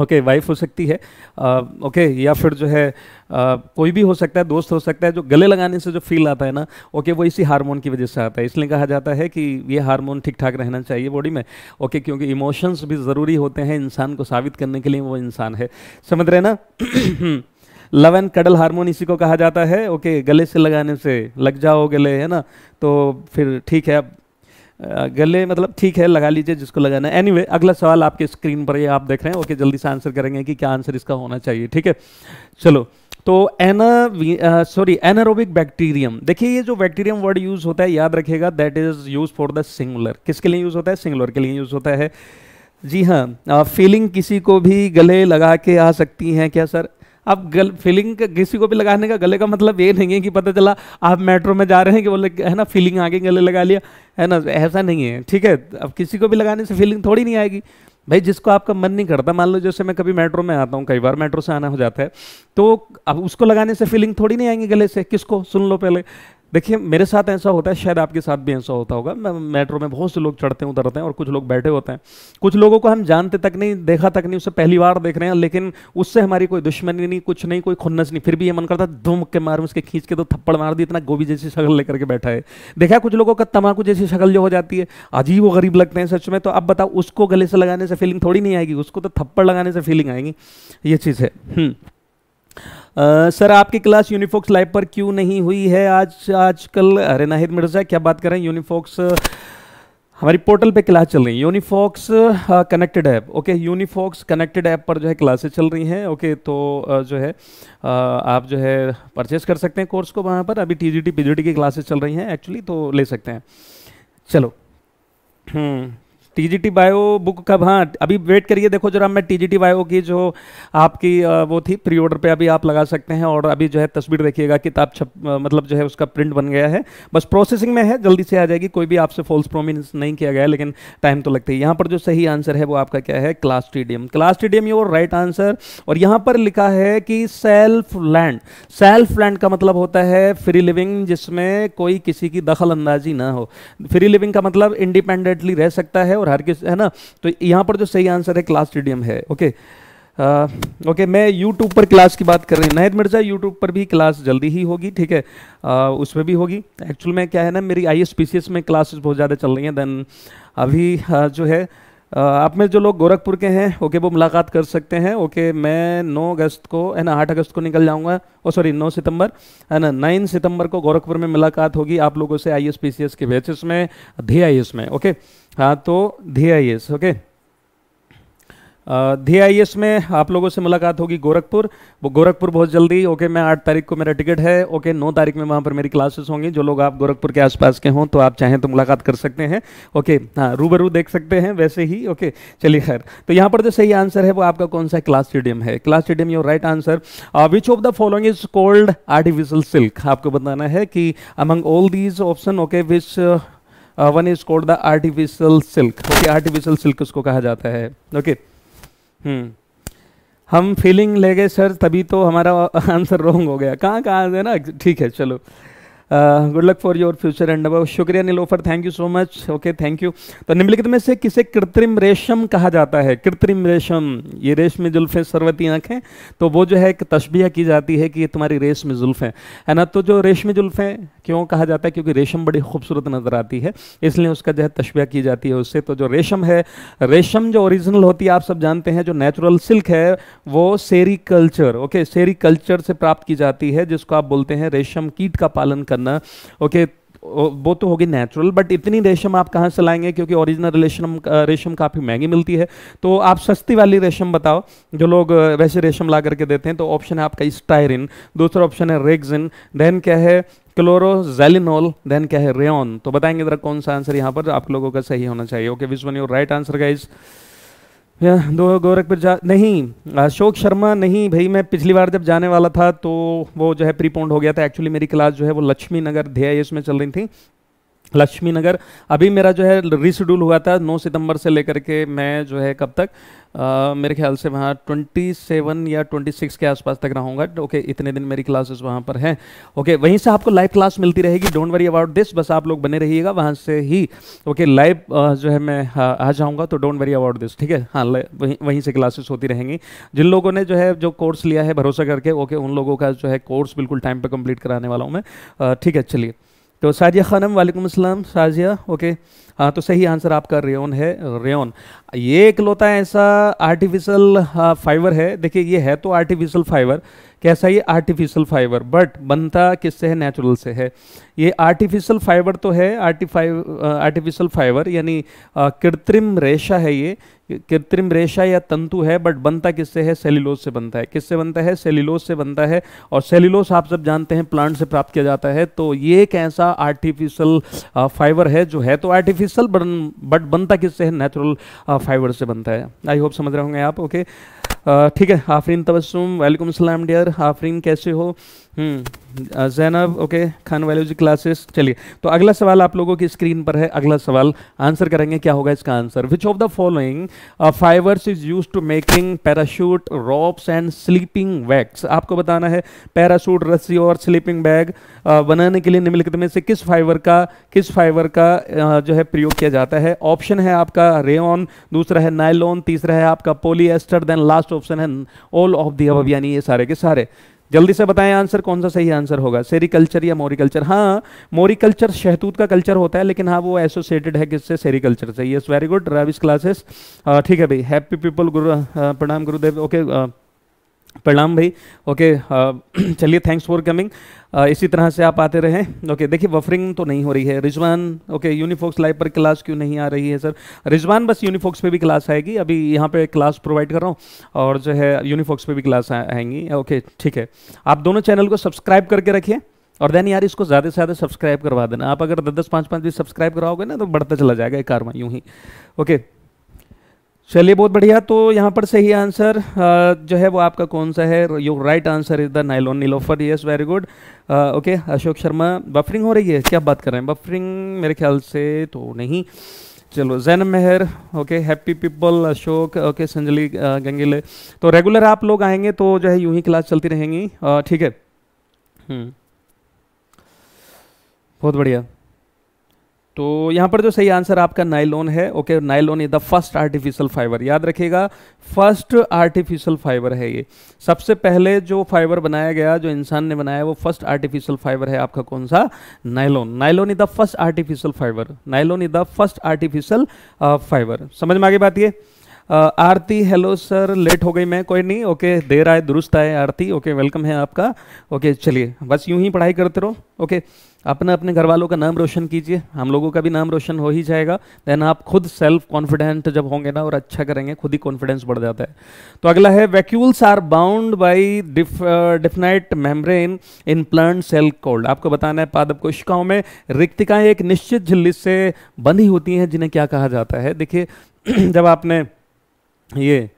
Speaker 1: ओके okay, वाइफ हो सकती है ओके okay, या फिर जो है uh, कोई भी हो सकता है दोस्त हो सकता है जो गले लगाने से जो फील आता है ना ओके okay, वो इसी हार्मोन की वजह से आता है इसलिए कहा जाता है कि ये हार्मोन ठीक ठाक रहना चाहिए बॉडी में ओके okay, क्योंकि इमोशंस भी ज़रूरी होते हैं इंसान को साबित करने के लिए वो इंसान है समझ रहे ना लव एंड कडल हारमोन इसी को कहा जाता है ओके गले से लगाने से लग जाओ गले है ना तो फिर ठीक है अब गले मतलब ठीक है लगा लीजिए जिसको लगाना है anyway, अगला सवाल आपके स्क्रीन पर ये आप देख रहे हैं ओके जल्दी से आंसर करेंगे कि क्या आंसर इसका होना चाहिए ठीक है चलो तो एना सॉरी एनारोबिक बैक्टीरियम देखिए ये जो बैक्टीरियम वर्ड यूज होता है याद रखिएगा that is use for the singular किसके लिए यूज होता है सिंगुलर के लिए यूज होता है जी हाँ फीलिंग किसी को भी गले लगा के आ सकती हैं क्या सर अब गल फीलिंग किसी को भी लगाने का गले का मतलब ये नहीं है कि पता चला आप मेट्रो में जा रहे हैं कि बोले है ना फीलिंग आ गई गले लगा लिया है ना ऐसा नहीं है ठीक है अब किसी को भी लगाने से फीलिंग थोड़ी नहीं आएगी भाई जिसको आपका मन नहीं करता मान लो जैसे मैं कभी मेट्रो में आता हूँ कई बार मेट्रो से आना हो जाता है तो अब उसको लगाने से फीलिंग थोड़ी नहीं आएंगी गले से किसको सुन लो पहले देखिए मेरे साथ ऐसा होता है शायद आपके साथ भी ऐसा होता होगा मैं मेट्रो में बहुत से लोग चढ़ते हैं उतरते हैं और कुछ लोग बैठे होते हैं कुछ लोगों को हम जानते तक नहीं देखा तक नहीं उसे पहली बार देख रहे हैं लेकिन उससे हमारी कोई दुश्मनी नहीं कुछ नहीं कोई खुन्नस नहीं फिर भी ये मन करता है धुम के मार उसके खींच के तो थप्पड़ मार दी इतना गोभी जैसी शक्ल लेकर के बैठा है देखा कुछ लोगों का तमाकू जैसी शक्ल जो हो जाती है अजीब वो गरीब लगते हैं सच में तो अब बताओ उसको गले से लगाने से फीलिंग थोड़ी नहीं आएगी उसको तो थप्पड़ लगाने से फीलिंग आएगी ये चीज़ है हम्म। आ, सर आपकी क्लास यूनिफॉक्स लाइव पर क्यों नहीं हुई है आज आजकल अरे नाहिद मिर्जा क्या बात कर रहे हैं यूनिफॉक्स हमारी पोर्टल पे क्लास चल रही है Unifox connected app okay Unifox connected app पर जो है क्लासेस चल रही हैं ओके okay, तो जो है आप जो है परचेज कर सकते हैं कोर्स को वहाँ पर अभी टी जी की क्लासेस चल रही हैं एक्चुअली तो ले सकते हैं चलो हम्म। टीजीटी बायो बुक कब हाँ अभी वेट करिए देखो जरा मैं टीजीटी बायो की जो आपकी वो थी प्री ऑर्डर पे अभी आप लगा सकते हैं और अभी जो है तस्वीर देखिएगा किताब छप मतलब जो है उसका प्रिंट बन गया है बस प्रोसेसिंग में है जल्दी से आ जाएगी कोई भी आपसे फॉल्स प्रोमिनेंस नहीं किया गया लेकिन टाइम तो लगता है यहाँ पर जो सही आंसर है वो आपका क्या है clostridium clostridium your right answer और यहाँ पर लिखा है कि सेल्फ लैंड सेल्फ लैंड का मतलब होता है फ्री लिविंग जिसमें कोई किसी की दखल अंदाजी ना हो फ्री लिविंग का मतलब इंडिपेंडेंटली रह सकता है और हर किस है ना तो यहाँ पर जो सही आंसर है क्लास स्टेडियम है ओके आ, ओके मैं YouTube पर क्लास की बात कर रही हूँ नाहिद मिर्ज़ा YouTube पर भी क्लास जल्दी ही होगी ठीक है uh, उसमें भी होगी एक्चुअल में क्या है ना मेरी आई में क्लासेस बहुत ज़्यादा चल रही हैं देन अभी आ, uh, जो है आप में जो लोग गोरखपुर के हैं ओके वो मुलाकात कर सकते हैं ओके मैं 9 अगस्त को है ना 8 अगस्त को निकल जाऊंगा ओ सॉरी 9 सितंबर है ना 9 सितंबर को गोरखपुर में मुलाकात होगी आप लोगों से आई एस के बैचेस में धी में ओके हाँ तो धी ओके धी आई में आप लोगों से मुलाकात होगी गोरखपुर वो गोरखपुर बहुत जल्दी ओके मैं आठ तारीख को मेरा टिकट है ओके नौ तारीख में वहाँ पर मेरी क्लासेस होंगी जो लोग आप गोरखपुर के आसपास के हों तो आप चाहें तो मुलाकात कर सकते हैं ओके हाँ रूबरू देख सकते हैं वैसे ही ओके चलिए खैर तो यहाँ पर जो सही आंसर है वो आपका कौन सा क्लास स्टेडियम है class stadium your right answer which of the following is called artificial silk आपको बताना है कि among all these option okay which one is called the artificial silk okay artificial silk उसको कहा जाता है ओके okay. हम्म। हम फीलिंग ले गए सर तभी तो हमारा आंसर रॉन्ग हो गया कहाँ कहाँ है ना ठीक है चलो good luck for your future and शुक्रिया Nilofar thank you so much okay thank you तो निम्नलिखित में से किसे कृत्रिम रेशम कहा जाता है कृत्रिम रेशम ये रेशमी जुल्फे सरवती आँखें तो वो जो है एक तस्बिया की जाती है कि ये तुम्हारी रेशमी जुल्फे है ना तो जो रेशमी जुल्फे क्यों कहा जाता है क्योंकि रेशम बड़ी खूबसूरत नज़र आती है इसलिए उसका जो है तस्बिया की जाती है उससे तो जो रेशम है रेशम जो ओरिजिनल होती है आप सब जानते हैं जो नेचुरल सिल्क है वो sericulture okay sericulture से प्राप्त की जाती है जिसको आप बोलते हैं रेशम कीट का पालन करना करना ओके वो तो होगी नेचुरल बट इतनी रेशम आप कहाँ से लाएंगे क्योंकि ओरिजिनल रेशम रेशम काफ़ी महंगी मिलती है तो आप सस्ती वाली रेशम बताओ जो लोग वैसे रेशम ला करके देते हैं तो ऑप्शन है आपका स्टायरिन दूसरा ऑप्शन है रेगजिन देन क्या है क्लोरोजेलिनोल देन क्या है रेन तो बताएंगे ज़रा कौन सा आंसर यहाँ पर आप लोगों का सही होना चाहिए okay which one your right answer का दो गोरखपुर जा नहीं अशोक शर्मा नहीं भाई मैं पिछली बार जब जाने वाला था तो वो जो है प्रीपोन्ड हो गया था एक्चुअली मेरी क्लास जो है वो लक्ष्मी नगर ध्याय इसमें चल रही थी लक्ष्मी नगर अभी मेरा जो है रिशेड्यूल हुआ था 9 सितंबर से लेकर के मैं जो है कब तक आ, मेरे ख्याल से वहाँ 27 या 26 के आसपास तक रहूँगा ओके इतने दिन मेरी क्लासेस वहाँ पर हैं ओके वहीं से आपको लाइव क्लास मिलती रहेगी डोंट वरी अबाउट दिस बस आप लोग बने रहिएगा वहाँ से ही ओके लाइव जो है मैं आ, आ जाऊँगा तो डोंट वरी अबाउट दिस ठीक है हाँ वहीं वहीं से क्लासेस होती रहेंगी जिन लोगों ने जो है जो कोर्स लिया है भरोसा करके ओके उन लोगों का जो है कोर्स बिल्कुल टाइम पर कंप्लीट कराने वाला हूँ मैं ठीक है चलिए तो साजिया खानम वालेकुम असलम साजिया ओके हाँ तो सही आंसर आपका रेन है रेन ये एक लोता ऐसा आर्टिफिशियल फाइबर हाँ, है देखिए ये है तो आर्टिफिशियल फाइबर कैसा ये आर्टिफिशियल फाइबर बट बनता किससे है नेचुरल से है ये आर्टिफिशियल फाइबर तो है आर्टिफाइ आर्टिफिशियल फाइबर यानी हाँ, कृत्रिम रेशा है ये कृत्रिम रेशा या तंतु है बट बनता किससे है सेलिलोस से बनता है किससे बनता है सेलिलोज से बनता है और सेलिलोस आप सब जानते हैं प्लांट से प्राप्त किया जाता है तो ये एक ऐसा आर्टिफिशियल फाइबर हाँ, है जो है तो आर्टिफिशियल बट बनता किससे है नेचुरल फाइबर से बनता है आई होप समझ रहे होंगे आप ओके uh, ठीक है आफरीन तबसुम वालेकुम सलाम डियर आफरीन कैसे हो हम्म, Zainab okay Khan biology classes चलिए तो अगला सवाल आप लोगों की स्क्रीन पर है अगला सवाल आंसर करेंगे क्या होगा इसका answer which of the following fibres is use to making parachute ropes and sleeping bags आपको बताना है पैराशूट रस्सी और स्लीपिंग बैग बनाने के लिए निम्नलिखित में से किस फाइबर का किस फाइबर का जो है प्रयोग किया जाता है ऑप्शन है आपका रेन दूसरा है नाइलॉन तीसरा है आपका पोलियस्टर देन लास्ट ऑप्शन है ऑल ऑफ दी अब यानी ये सारे के सारे जल्दी से बताएं आंसर कौन सा सही आंसर होगा सेरिकल्चर या मोरिकल्चर हाँ मोरिकल्चर शहतूत का कल्चर होता है लेकिन हाँ वो एसोसिएटेड है किससे सेरिकल्चर से यस वेरी गुड राविस क्लासेस ठीक है भाई हैप्पी पीपल गुरु प्रणाम गुरुदेव ओके प्रणाम भाई ओके चलिए थैंक्स फॉर कमिंग इसी तरह से आप आते रहें ओके देखिए वफरिंग तो नहीं हो रही है रिजवान ओके यूनिफॉक्स लाइव पर क्लास क्यों नहीं आ रही है सर रिजवान बस यूनिफॉक्स पे भी क्लास आएगी अभी यहाँ पे क्लास प्रोवाइड कर रहा हूँ और जो है यूनिफॉक्स पे भी क्लास आएंगी ओके ठीक है आप दोनों चैनल को सब्सक्राइब करके रखिए और देन यार इसको ज़्यादा से ज़्यादा सब्सक्राइब करवा देना आप अगर दस दस पाँच पाँच भी सब्सक्राइब करवाओगे ना तो बढ़ता चला जाएगा एक कारवाई यूँ ही ओके चलिए बहुत बढ़िया तो यहाँ पर सही आंसर जो है वो आपका कौन सा है your right answer is the nylon Nilofar yes very good okay Ashok Sharma buffering हो रही है क्या बात कर रहे हैं बफरिंग मेरे ख्याल से तो नहीं चलो Jain Mehar okay happy people Ashok okay Sanjali Gangile तो रेगुलर आप लोग आएंगे तो जो है यूं ही क्लास चलती रहेंगी ठीक है हम्म। बहुत बढ़िया तो यहाँ पर जो सही आंसर आपका नाइलॉन है okay nylon is the first artificial fibre याद रखिएगा फर्स्ट आर्टिफिशियल फाइबर है ये सबसे पहले जो फाइबर बनाया गया जो इंसान ने बनाया वो फर्स्ट आर्टिफिशियल फाइबर है आपका कौन सा nylon nylon is the first artificial fibre nylon is the first artificial fibre समझ में आगे बात ये uh, Aarti hello sir late हो गई मैं कोई नहीं ओके देर आए दुरुस्त आए आरती ओके वेलकम है आपका ओके चलिए बस यूं ही पढ़ाई करते रहो ओके अपने अपने घर वालों का नाम रोशन कीजिए हम लोगों का भी नाम रोशन हो ही जाएगा देन आप खुद सेल्फ कॉन्फिडेंट जब होंगे ना और अच्छा करेंगे खुद ही कॉन्फिडेंस बढ़ जाता है तो अगला है vacuoles are bound by definite membrane in plant cell called आपको बताना है पादप कोशिकाओं में रिक्तिकाएं एक निश्चित झिल्ली से बंधी होती हैं जिन्हें क्या कहा जाता है देखिए जब आपने ये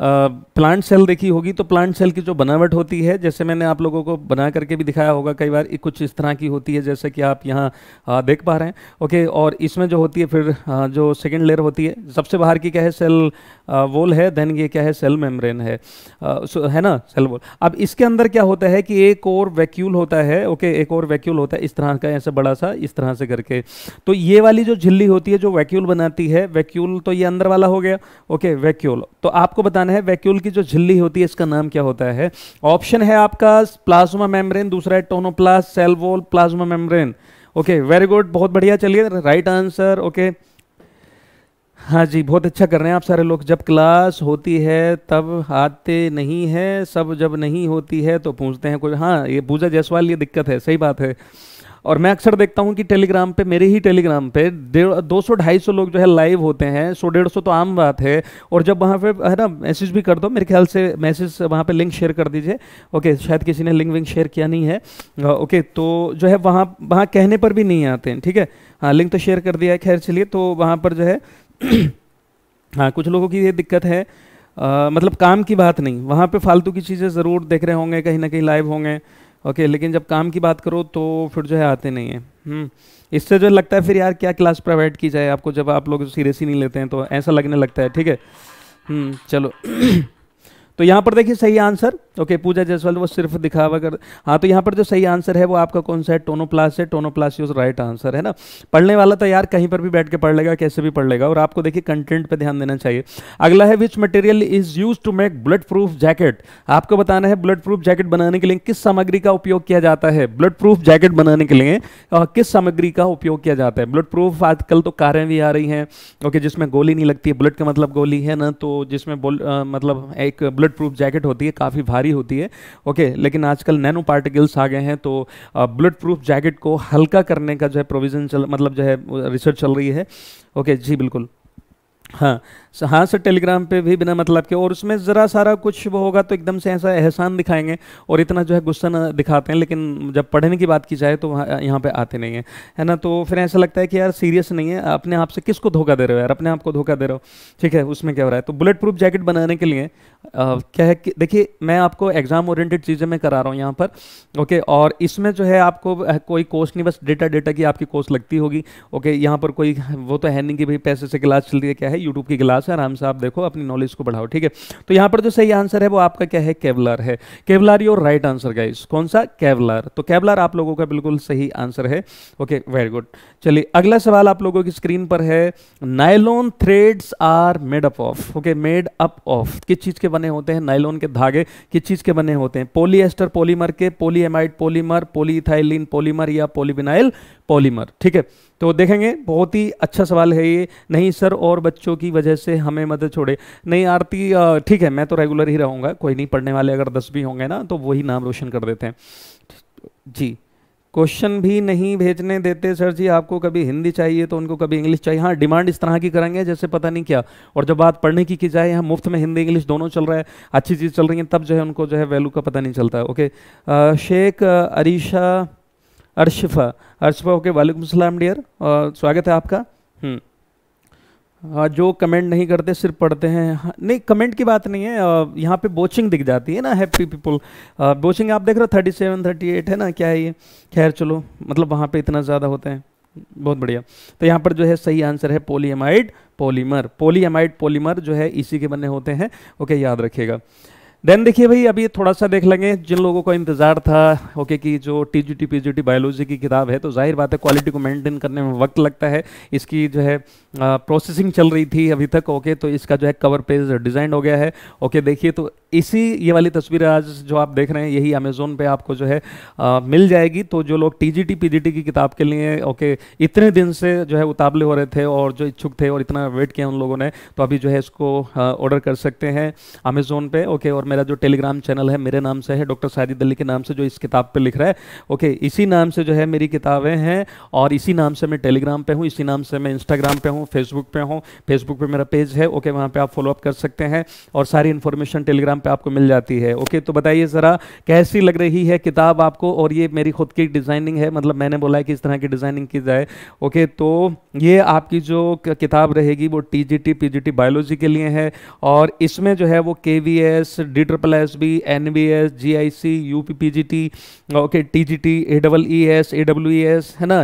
Speaker 1: प्लांट सेल देखी होगी तो प्लांट सेल की जो बनावट होती है जैसे मैंने आप लोगों को बना करके भी दिखाया होगा कई बार कुछ इस तरह की होती है जैसे कि आप यहाँ देख पा रहे हैं ओके और इसमें जो होती है फिर आ, जो सेकेंड लेयर होती है सबसे बाहर की क्या है सेल वोल है देन ये क्या है सेल मेम्ब्रेन है आ, है ना सेल वोल अब इसके अंदर क्या होता है कि एक और वैक्यूल होता है ओके एक और वैक्यूल होता है इस तरह का ऐसा बड़ा सा इस तरह से करके तो ये वाली जो झिल्ली होती है जो वैक्यूल बनाती है वैक्यूल तो ये अंदर वाला हो गया ओके वैक्यूल तो आपको बताने स्थान है वैक्यूल की जो झिल्ली होती है इसका नाम क्या होता है ऑप्शन है आपका प्लाज्मा मेम्ब्रेन दूसरा है tonoplast cell wall plasma membrane okay very good बहुत बढ़िया चलिए राइट आंसर ओके हाँ जी बहुत अच्छा कर रहे हैं आप सारे लोग जब क्लास होती है तब आते नहीं है सब जब नहीं होती है तो पूछते हैं कुछ हाँ ये पूजा जायसवाल ये दिक्कत है सही बात है और मैं अक्सर देखता हूँ कि टेलीग्राम पे मेरे ही टेलीग्राम पे दो सौ ढाई सौ लोग जो है लाइव होते हैं सौ डेढ़ सौ तो आम बात है और जब वहाँ पे है ना मैसेज भी कर दो मेरे ख्याल से मैसेज वहाँ पे लिंक शेयर कर दीजिए ओके शायद किसी ने लिंक विंक शेयर किया नहीं है ओके तो जो है वहाँ वहाँ कहने पर भी नहीं आते हैं ठीक है हाँ लिंक तो शेयर कर दिया है खैर चलिए तो वहाँ पर जो है हाँ कुछ लोगों की ये दिक्कत है आ, मतलब काम की बात नहीं वहाँ पर फालतू की चीज़ें ज़रूर देख रहे होंगे कहीं ना कहीं लाइव होंगे ओके लेकिन जब काम की बात करो तो फिर जो है आते नहीं हैं हम्म। इससे जो लगता है फिर यार क्या क्लास प्रोवाइड की जाए आपको जब आप लोग सीरियस ही नहीं लेते हैं तो ऐसा लगने लगता है ठीक है हम्म, चलो तो यहां पर देखिए सही आंसर ओके पूजा जायसवाल वो सिर्फ दिखावा कर हाँ तो यहां पर जो सही आंसर है वो आपका कौन सा है टोनोप्लास है टोनोप्लास यूज राइट आंसर है ना पढ़ने वाला तो यार कहीं पर भी बैठ के पढ़ लेगा कैसे भी पढ़ लेगा और आपको देखिए कंटेंट पे ध्यान देना चाहिए अगला है which material is use to make blood proof jacket आपको बताना है ब्लड प्रूफ जैकेट बनाने के लिए किस सामग्री का उपयोग किया जाता है ब्लड प्रूफ जैकेट बनाने के लिए किस सामग्री का उपयोग किया जाता है ब्लड प्रूफ आजकल तो कारें भी आ रही है ओके जिसमें गोली नहीं लगती है ब्लड का मतलब गोली है ना तो जिसमें मतलब एक ब्लड बुलेट प्रूफ जैकेट होती है काफ़ी भारी होती है ओके लेकिन आजकल नैनो पार्टिकल्स आ गए हैं तो बुलेट प्रूफ जैकेट को हल्का करने का जो है प्रोविज़न चल मतलब जो है रिसर्च चल रही है ओके जी बिल्कुल हाँ हाँ सर टेलीग्राम पे भी बिना मतलब के और उसमें ज़रा सारा कुछ वो होगा तो एकदम से ऐसा एहसान दिखाएंगे और इतना जो है गुस्सा ना दिखाते हैं लेकिन जब पढ़ने की बात की जाए तो यहाँ पर आते नहीं है है ना तो फिर ऐसा लगता है कि यार सीरियस नहीं है अपने आप से किसको धोखा दे रहे हो यार अपने आप को धोखा दे रहे हो ठीक है उसमें क्या हो रहा है तो बुलेट प्रूफ जैकेट बनाने के लिए आ, क्या है कि देखिए मैं आपको एग्ज़ाम ओरिएंटेड चीज़ें मैं करा रहा हूँ यहाँ पर ओके और इसमें जो है आपको कोई कोर्स नहीं बस डेटा डेटा की आपकी कोर्स लगती होगी ओके यहाँ पर कोई वो तो है नहीं कि भाई पैसे से क्लास चल रही है क्या है यूट्यूब की क्लास क्लास है आराम से आप देखो अपनी नॉलेज को बढ़ाओ ठीक है तो यहां पर जो सही आंसर है वो आपका क्या है केवलर है Kevlar your right answer guys कौन सा केवलर तो केवलर आप लोगों का बिल्कुल सही आंसर है ओके वेरी गुड चलिए अगला सवाल आप लोगों की स्क्रीन पर है nylon threads are made up of okay made up of किस चीज़ के बने होते हैं नाइलोन के धागे किस चीज़ के बने होते हैं पोलिएस्टर पोलीमर के पोलीएमाइड पोलीमर पोलीथाइलिन पोलीमर या पोलीविनाइल पॉलीमर ठीक है तो देखेंगे बहुत ही अच्छा सवाल है ये नहीं सर और बच्चों की वजह से हमें मदद छोड़े नहीं आरती ठीक है मैं तो रेगुलर ही रहूँगा कोई नहीं पढ़ने वाले अगर दस भी होंगे ना तो वही नाम रोशन कर देते हैं जी क्वेश्चन भी नहीं भेजने देते सर जी आपको कभी हिंदी चाहिए तो उनको कभी इंग्लिश चाहिए हाँ डिमांड इस तरह की करेंगे जैसे पता नहीं क्या और जब बात पढ़ने की की जाए यहाँ मुफ्त में हिंदी इंग्लिश दोनों चल रहा है अच्छी चीज़ चल रही है तब जो है उनको जो है वैल्यू का पता नहीं चलता है ओके शेख अरीशा अर्शफा अर्शफा ओके वालेकुम सलाम डियर स्वागत है आपका हम्म। जो कमेंट नहीं करते सिर्फ पढ़ते हैं हाँ, नहीं कमेंट की बात नहीं है यहाँ पे बोचिंग दिख जाती है ना हैप्पी पीपल बोचिंग आप देख रहे हो थर्टी सेवन थर्टी एट है ना क्या है ये खैर चलो मतलब वहाँ पे इतना ज़्यादा होते हैं बहुत बढ़िया तो यहाँ पर जो है सही आंसर है पोलीएमाइड पोलीमर पोलीएमाइड पोलीमर जो है इसी के बने होते हैं ओके याद रखिएगा देन देखिए भाई अभी थोड़ा सा देख लेंगे जिन लोगों को इंतजार था ओके okay, कि जो T G T P G T biology की किताब है तो जाहिर बात है क्वालिटी को मेंटेन करने में वक्त लगता है इसकी जो है प्रोसेसिंग चल रही थी अभी तक ओके okay, तो इसका जो है कवर पेज डिजाइन हो गया है ओके okay, देखिए तो इसी ये वाली तस्वीर आज जो आप देख रहे हैं यही अमेजोन पे आपको जो है आ, मिल जाएगी तो जो लोग टी जी की किताब के लिए ओके इतने दिन से जो है उताबले हो रहे थे और जो इच्छुक थे और इतना वेट किया उन लोगों ने तो अभी जो है इसको ऑर्डर कर सकते हैं अमेजोन पे ओके और मेरा जो टेलीग्राम चैनल है मेरे नाम से है डॉक्टर साजिद अली के नाम से जो इस किताब पर लिख रहा है ओके इसी नाम से जो है मेरी किताबें हैं और इसी नाम से मैं टेलीग्राम पर हूँ इसी नाम से मैं इंस्टाग्राम पर हूँ फेसबुक पर हूँ फेसबुक पर मेरा पेज है ओके वहाँ पर आप फॉलोअप कर सकते हैं और सारी इन्फॉर्मेशन टेलीग्राम इंस्टाग्राम पे आपको मिल जाती है ओके तो बताइए ज़रा कैसी लग रही है किताब आपको और ये मेरी खुद की डिज़ाइनिंग है मतलब मैंने बोला है कि इस तरह की डिज़ाइनिंग की जाए ओके तो ये आपकी जो किताब रहेगी वो T G T P G T biology के लिए है और इसमें जो है वो K V S D triple S B N B S G I C U P P G T okay T G T A double E S A W E S है ना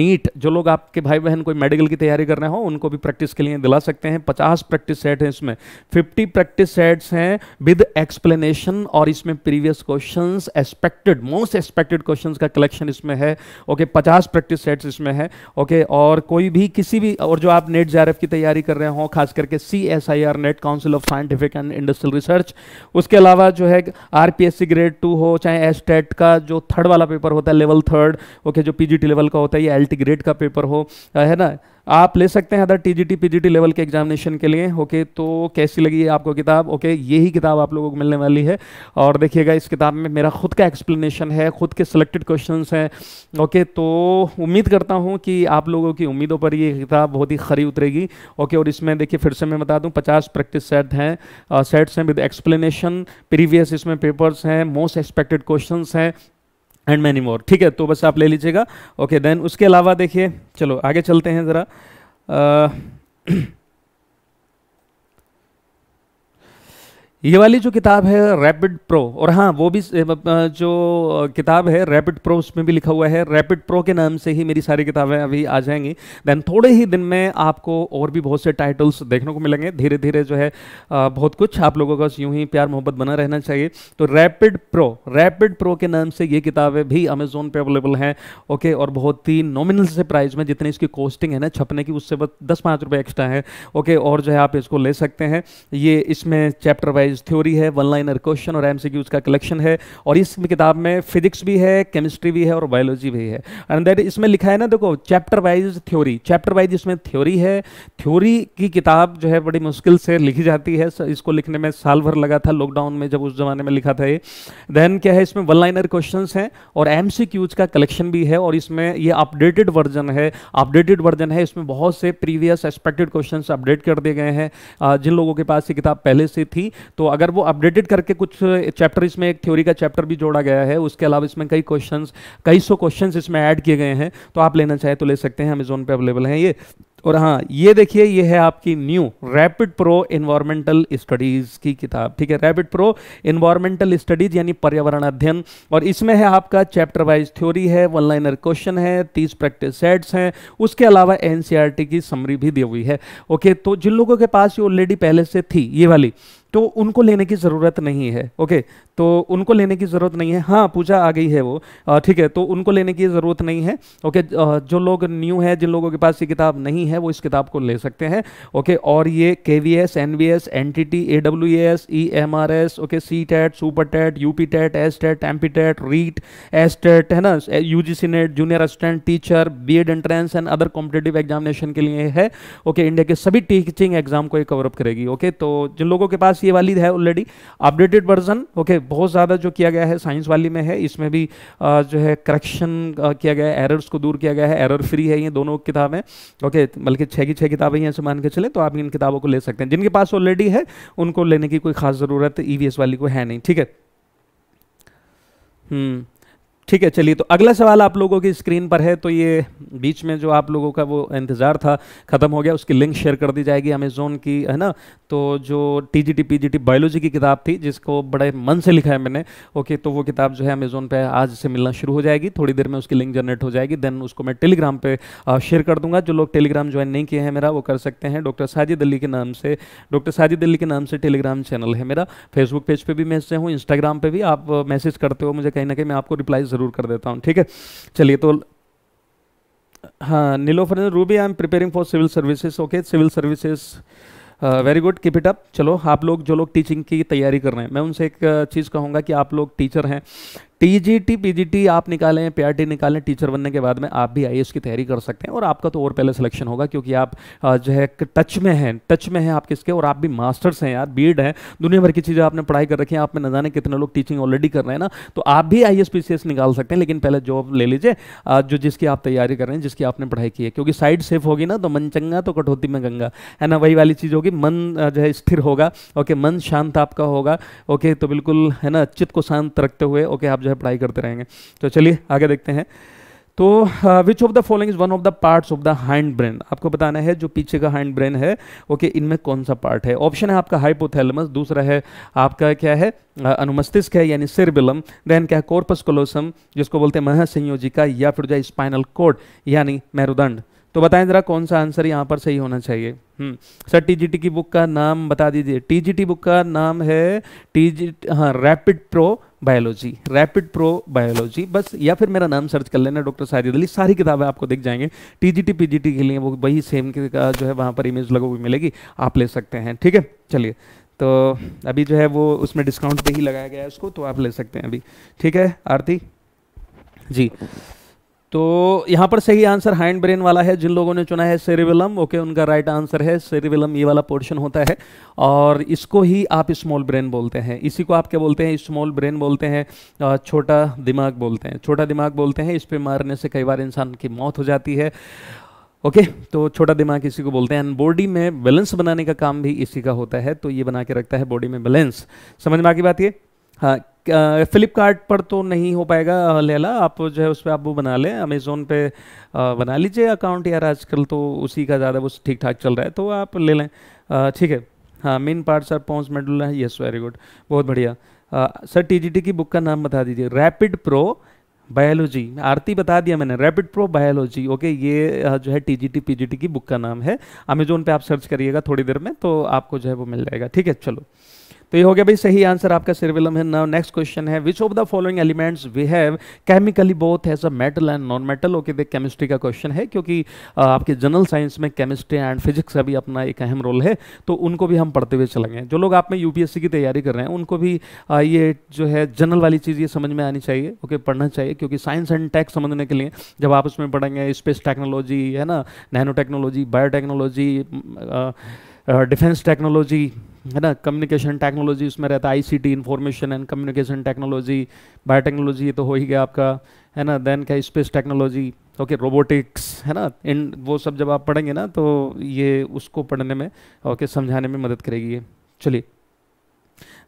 Speaker 1: नीट जो लोग आपके भाई बहन कोई medical की तैयारी कर रहे हो उनको भी प्रैक्टिस के लिए दिला सकते हैं पचास प्रैक्टिस सेट हैं इसमें फिफ्टी प्रैक्टिस सेट्स हैं विद एक्सप्लेनेशन और इसमें previous questions expected most expected questions का कलेक्शन इसमें है ओके okay, पचास प्रैक्टिस सेट्स इसमें है ओके okay, और कोई भी किसी भी और जो आप नेट जे की तैयारी कर रहे हो खास करके C S I R NET council of scientific and industrial research उसके अलावा जो है R P S C grade two हो चाहे एस टेट का जो थर्ड वाला पेपर होता है लेवल थर्ड ओके okay, जो पी जी टी लेवल का होता है या एल टी ग्रेड का पेपर हो है ना आप ले सकते हैं अदर टीजीटी पीजीटी लेवल के एग्जामिनेशन के लिए ओके तो कैसी लगी है आपको किताब ओके यही किताब आप लोगों को मिलने वाली है और देखिएगा इस किताब में मेरा खुद का एक्सप्लेनेशन है खुद के सिलेक्टेड क्वेश्चन हैं ओके तो उम्मीद करता हूँ कि आप लोगों की उम्मीदों पर ये किताब बहुत ही खरी उतरेगी ओके और इसमें देखिए फिर से मैं बता दूँ पचास प्रैक्टिस सेट हैं सेट्स uh, हैं विद एक्सप्लेनेशन प्रीवियस इसमें पेपर्स हैं मोस्ट एक्सपेक्टेड क्वेश्चन हैं एंड मैनी मोर ठीक है तो बस आप ले लीजिएगा ओके देन उसके अलावा देखिए चलो आगे चलते हैं ज़रा ये वाली जो किताब है रैपिड प्रो और हाँ वो भी जो किताब है रैपिड प्रो उसमें भी लिखा हुआ है रैपिड प्रो के नाम से ही मेरी सारी किताबें अभी आ जाएंगी देन थोड़े ही दिन में आपको और भी बहुत से टाइटल्स देखने को मिलेंगे धीरे धीरे जो है बहुत कुछ आप लोगों का यूं ही प्यार मोहब्बत बना रहना चाहिए तो रैपिड प्रो रैपिड प्रो के नाम से ये किताबें भी अमेजोन पर अवेलेबल हैं ओके और बहुत ही नॉमिनल से प्राइस में जितनी इसकी कॉस्टिंग है ना छपने की उससे बस दस पाँच रुपये एक्स्ट्रा है ओके और जो है आप इसको ले सकते हैं ये इसमें चैप्टर वाइज जनरलाइज थ्योरी है वन लाइनर क्वेश्चन और एमसीक्यूज का कलेक्शन है और इस किताब में फिजिक्स भी है केमिस्ट्री भी है और बायोलॉजी भी है एंड दैट इसमें लिखा है ना देखो chapter wise theory chapter wise इसमें थ्योरी है थ्योरी की किताब जो है बड़ी मुश्किल से लिखी जाती है इसको लिखने में साल भर लगा था लॉकडाउन में जब उस जमाने में लिखा था ये देन क्या है इसमें वन लाइनर क्वेश्चन हैं और एम का कलेक्शन भी है और इसमें ये अपडेटेड वर्जन है अपडेटेड वर्जन है इसमें बहुत से प्रीवियस एक्सपेक्टेड क्वेश्चन अपडेट कर दिए गए हैं जिन लोगों के पास ये किताब पहले से थी तो अगर वो अपडेटेड करके कुछ चैप्टर इसमें एक थ्योरी का चैप्टर भी जोड़ा गया है उसके अलावा इसमें कई क्वेश्चन कई सौ क्वेश्चन इसमें ऐड किए गए हैं तो आप लेना चाहें तो ले सकते हैं अमेजोन पे अवेलेबल हैं ये और हाँ ये देखिए ये है आपकी new rapid pro environmental studies की किताब ठीक है रैपिड प्रो इन्वायरमेंटल स्टडीज़ यानी पर्यावरण अध्ययन और इसमें है आपका चैप्टर वाइज थ्योरी है वन लाइनर क्वेश्चन है तीस प्रैक्टिस सेट्स हैं उसके अलावा एनसीईआरटी e की समरी भी दी हुई है ओके तो जिन लोगों के पास ये ऑलरेडी पहले से थी ये वाली तो उनको लेने की ज़रूरत नहीं है ओके तो उनको लेने की ज़रूरत नहीं है हाँ पूजा आ गई है वो ठीक है तो उनको लेने की ज़रूरत नहीं है ओके जो लोग न्यू है जिन लोगों के पास ये किताब नहीं है वो इस किताब को ले सकते हैं ओके और ये K V S N V S N T T A W S E M R S okay C TET super TET U P TET S TET M P TET REET S TET है ना U G C NET junior assistant teacher B Ed entrance and other competitive examination के लिए है okay India के सभी teaching exam को ये cover up करेगी ओके तो जिन लोगों के पास ये वाली है ऑलरेडी अपडेटेड वर्जन ओके बहुत ज़्यादा जो किया गया है साइंस वाली में है इसमें भी जो है करेक्शन किया गया है एरर्स को दूर किया गया है एरर फ्री है ये दोनों किताबें ओके बल्कि छः की छः किताबें हैं ऐसे मान के चले तो आप इन किताबों को ले सकते हैं जिनके पास ऑलरेडी है उनको लेने की कोई खास ज़रूरत ई e वाली को है नहीं ठीक है हम्म ठीक है चलिए तो अगला सवाल आप लोगों की स्क्रीन पर है तो ये बीच में जो आप लोगों का वो इंतज़ार था ख़त्म हो गया उसकी लिंक शेयर कर दी जाएगी अमेजोन की है ना तो जो T G T P G T biology की किताब थी जिसको बड़े मन से लिखा है मैंने ओके तो वो किताब जो है अमेजोन पे आज से मिलना शुरू हो जाएगी थोड़ी देर में उसकी लिंक जनरेट हो जाएगी देन उसको मैं टेलीग्राम पर शेयर कर दूंगा जो लोग टेलीग्राम ज्वाइन नहीं किए हैं मेरा वो कर सकते हैं डॉक्टर साजिद अली के नाम से डॉक्टर साजिद अली के नाम से टेलीग्राम चैनल है मेरा फेसबुक पेज पर भी मैसेज हूँ इंस्टाग्राम पर भी आप मैसेज करते हो मुझे कहीं ना कहीं मैं आपको रिप्लाई ज़रूर कर देता हूँ ठीक है चलिए तो हाँ Nilofar Ruby I am preparing for civil services okay civil services very good keep it up चलो आप लोग जो लोग टीचिंग की तैयारी कर रहे हैं मैं उनसे एक uh, चीज़ कहूँगा कि आप लोग टीचर हैं टीजीटी पीजीटी आप निकालें पीआरटी निकालें टीचर बनने के बाद में आप भी आईएएस की तैयारी कर सकते हैं और आपका तो और पहले सिलेक्शन होगा क्योंकि आप जो है टच में हैं टच में हैं आप किसके और आप भी मास्टर्स हैं यार बीड हैं दुनिया भर की चीज़ें आपने पढ़ाई कर रखी है आप में न जाने कितने लोग टीचिंग ऑलरेडी कर रहे हैं ना तो आप भी आई एस निकाल सकते हैं लेकिन पहले जॉब ले लीजिए जो जिसकी आप तैयारी कर रहे हैं जिसकी आपने पढ़ाई की है क्योंकि साइड सेफ होगी ना तो मन चंगा तो कटौती में गंगा है ना वही वाली चीज़ होगी मन जो है स्थिर होगा ओके मन शांत आपका होगा ओके तो बिल्कुल है ना चित्त को शांत रखते हुए ओके आप है पढ़ाई करते रहेंगे तो चलिए आगे देखते हैं तो which of the following is one of the parts of the hind brain आपको बताना है जो पीछे का हाइंड ब्रेन है ओके okay, इनमें कौन सा पार्ट है ऑप्शन है आपका हाइपोथैलेमस दूसरा है आपका क्या है uh, अनुमस्तिष्क है यानी सिरबिलम देन क्या है कॉर्पस कोलोसम जिसको बोलते हैं महासंयोजिका या फिर जो है स्पाइनल कोड यानी मेरुदंड तो बताएं ज़रा कौन सा आंसर यहाँ पर सही होना चाहिए हम्म, सर टीजीटी की बुक का नाम बता दीजिए टीजीटी बुक का नाम है टीजी हाँ rapid pro biology rapid pro biology बस या फिर मेरा नाम सर्च कर लेना डॉक्टर साजिद अली सारी किताबें आपको दिख जाएंगे टीजीटी पीजीटी के लिए वो वही सेम का जो है वहाँ पर इमेज लगो हुई मिलेगी आप ले सकते हैं ठीक है चलिए तो अभी जो है वो उसमें डिस्काउंट पे ही लगाया गया है उसको तो आप ले सकते हैं अभी ठीक है आरती जी तो यहाँ पर सही आंसर हाइंड ब्रेन वाला है जिन लोगों ने चुना है सेरिविलम ओके उनका राइट आंसर है सेरिविलम ये वाला पोर्शन होता है और इसको ही आप स्मॉल ब्रेन बोलते हैं इसी को आप क्या बोलते हैं स्मॉल ब्रेन बोलते हैं छोटा दिमाग बोलते हैं छोटा दिमाग बोलते हैं इस पर मारने से कई बार इंसान की मौत हो जाती है ओके okay, तो छोटा दिमाग इसी को बोलते हैं एंड बॉडी में बैलेंस बनाने का काम भी इसी का होता है तो ये बना के रखता है बॉडी में बैलेंस समझ में आगे बात ये हाँ फ्लिपकार्ट पर तो नहीं हो पाएगा लैला आप जो है उस पर आप वो बना लें अमेज़ोन पे बना लीजिए अकाउंट यार आजकल तो उसी का ज़्यादा वो ठीक ठाक चल रहा है तो आप ले लें ठीक है हाँ main part sir pons medulla है यस वेरी गुड बहुत बढ़िया सर टीजीटी की बुक का नाम बता दीजिए रैपिड प्रो बायोलॉजी आरती बता दिया मैंने रैपिड प्रो बायोलॉजी ओके ये जो है टीजीटी पीजीटी की बुक का नाम है अमेजोन पे आप सर्च करिएगा थोड़ी देर में तो आपको जो है वो मिल जाएगा ठीक है चलो तो ये हो गया भाई सही आंसर आपका सिरविलम है नाउ नेक्स्ट क्वेश्चन है which of the following elements we have chemically both as a metal and non metal okay देख केमिस्ट्री का क्वेश्चन है क्योंकि आपके जनरल साइंस में केमिस्ट्री एंड फिजिक्स का भी अपना एक अहम रोल है तो उनको भी हम पढ़ते हुए चलेंगे जो लोग आप में यूपीएससी की तैयारी कर रहे हैं उनको भी आ, ये जो है जनरल वाली चीज़ ये समझ में आनी चाहिए ओके okay, पढ़ना चाहिए क्योंकि साइंस एंड टेक समझने के लिए जब आप उसमें पढ़ेंगे स्पेस टेक्नोलॉजी है ना nano technology bio technology defence technology है ना कम्युनिकेशन टेक्नोलॉजी उसमें रहता है ICT information and communication technology biotechnology ये तो हो ही गया आपका है ना देन क्या स्पेस टेक्नोलॉजी ओके रोबोटिक्स है ना इन वो सब जब आप पढ़ेंगे ना तो ये उसको पढ़ने में ओके okay, समझाने में मदद करेगी ये चलिए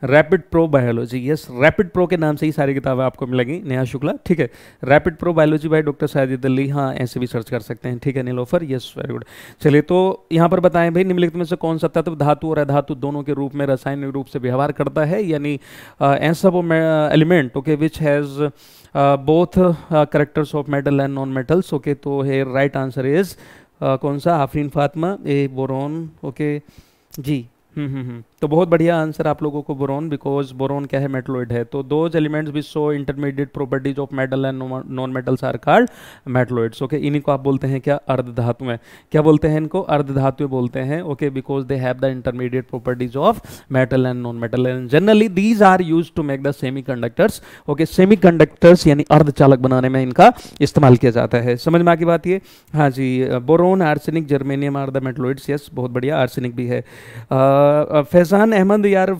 Speaker 1: rapid pro biology yes rapid pro के नाम से ही सारी किताबें आपको मिलेंगी नेहा शुक्ला ठीक है rapid pro biology by doctor Saidi Delhi हाँ ऐसे भी सर्च कर सकते हैं ठीक है नीलोफर यस वेरी गुड चलिए तो यहाँ पर बताएं भाई निम्नलिखित में से कौन सा तत्व धातु और अधातु दोनों के रूप में रासायनिक रूप से व्यवहार करता है यानी ऐसा वो element okay which has both characters of metal and non metals okay तो है राइट आंसर इज कौन सा Afreen Fatma A boron okay okay, जी हम्म हम्म, हम्म। तो बहुत बढ़िया आंसर आप लोगों को बोरोन बिकॉज बोरोन क्या है मेटलोइड है तो दोज एलिमेंट्स भी so intermediate properties of metal and non metals are called metalloids okay इन्हीं को आप बोलते हैं क्या अर्ध क्या बोलते हैं इनको अर्धधातु बोलते हैं okay because they have the intermediate properties of metal and non metal and generally these are use to make the semi conductors okay semi conductors यानी चालक बनाने में इनका इस्तेमाल किया जाता है समझ में आ की बात ये हाँ जी boron arsenic germanium are the metalloids yes बहुत बढ़िया आर्सेनिक भी है फेज फरसान अहमद यार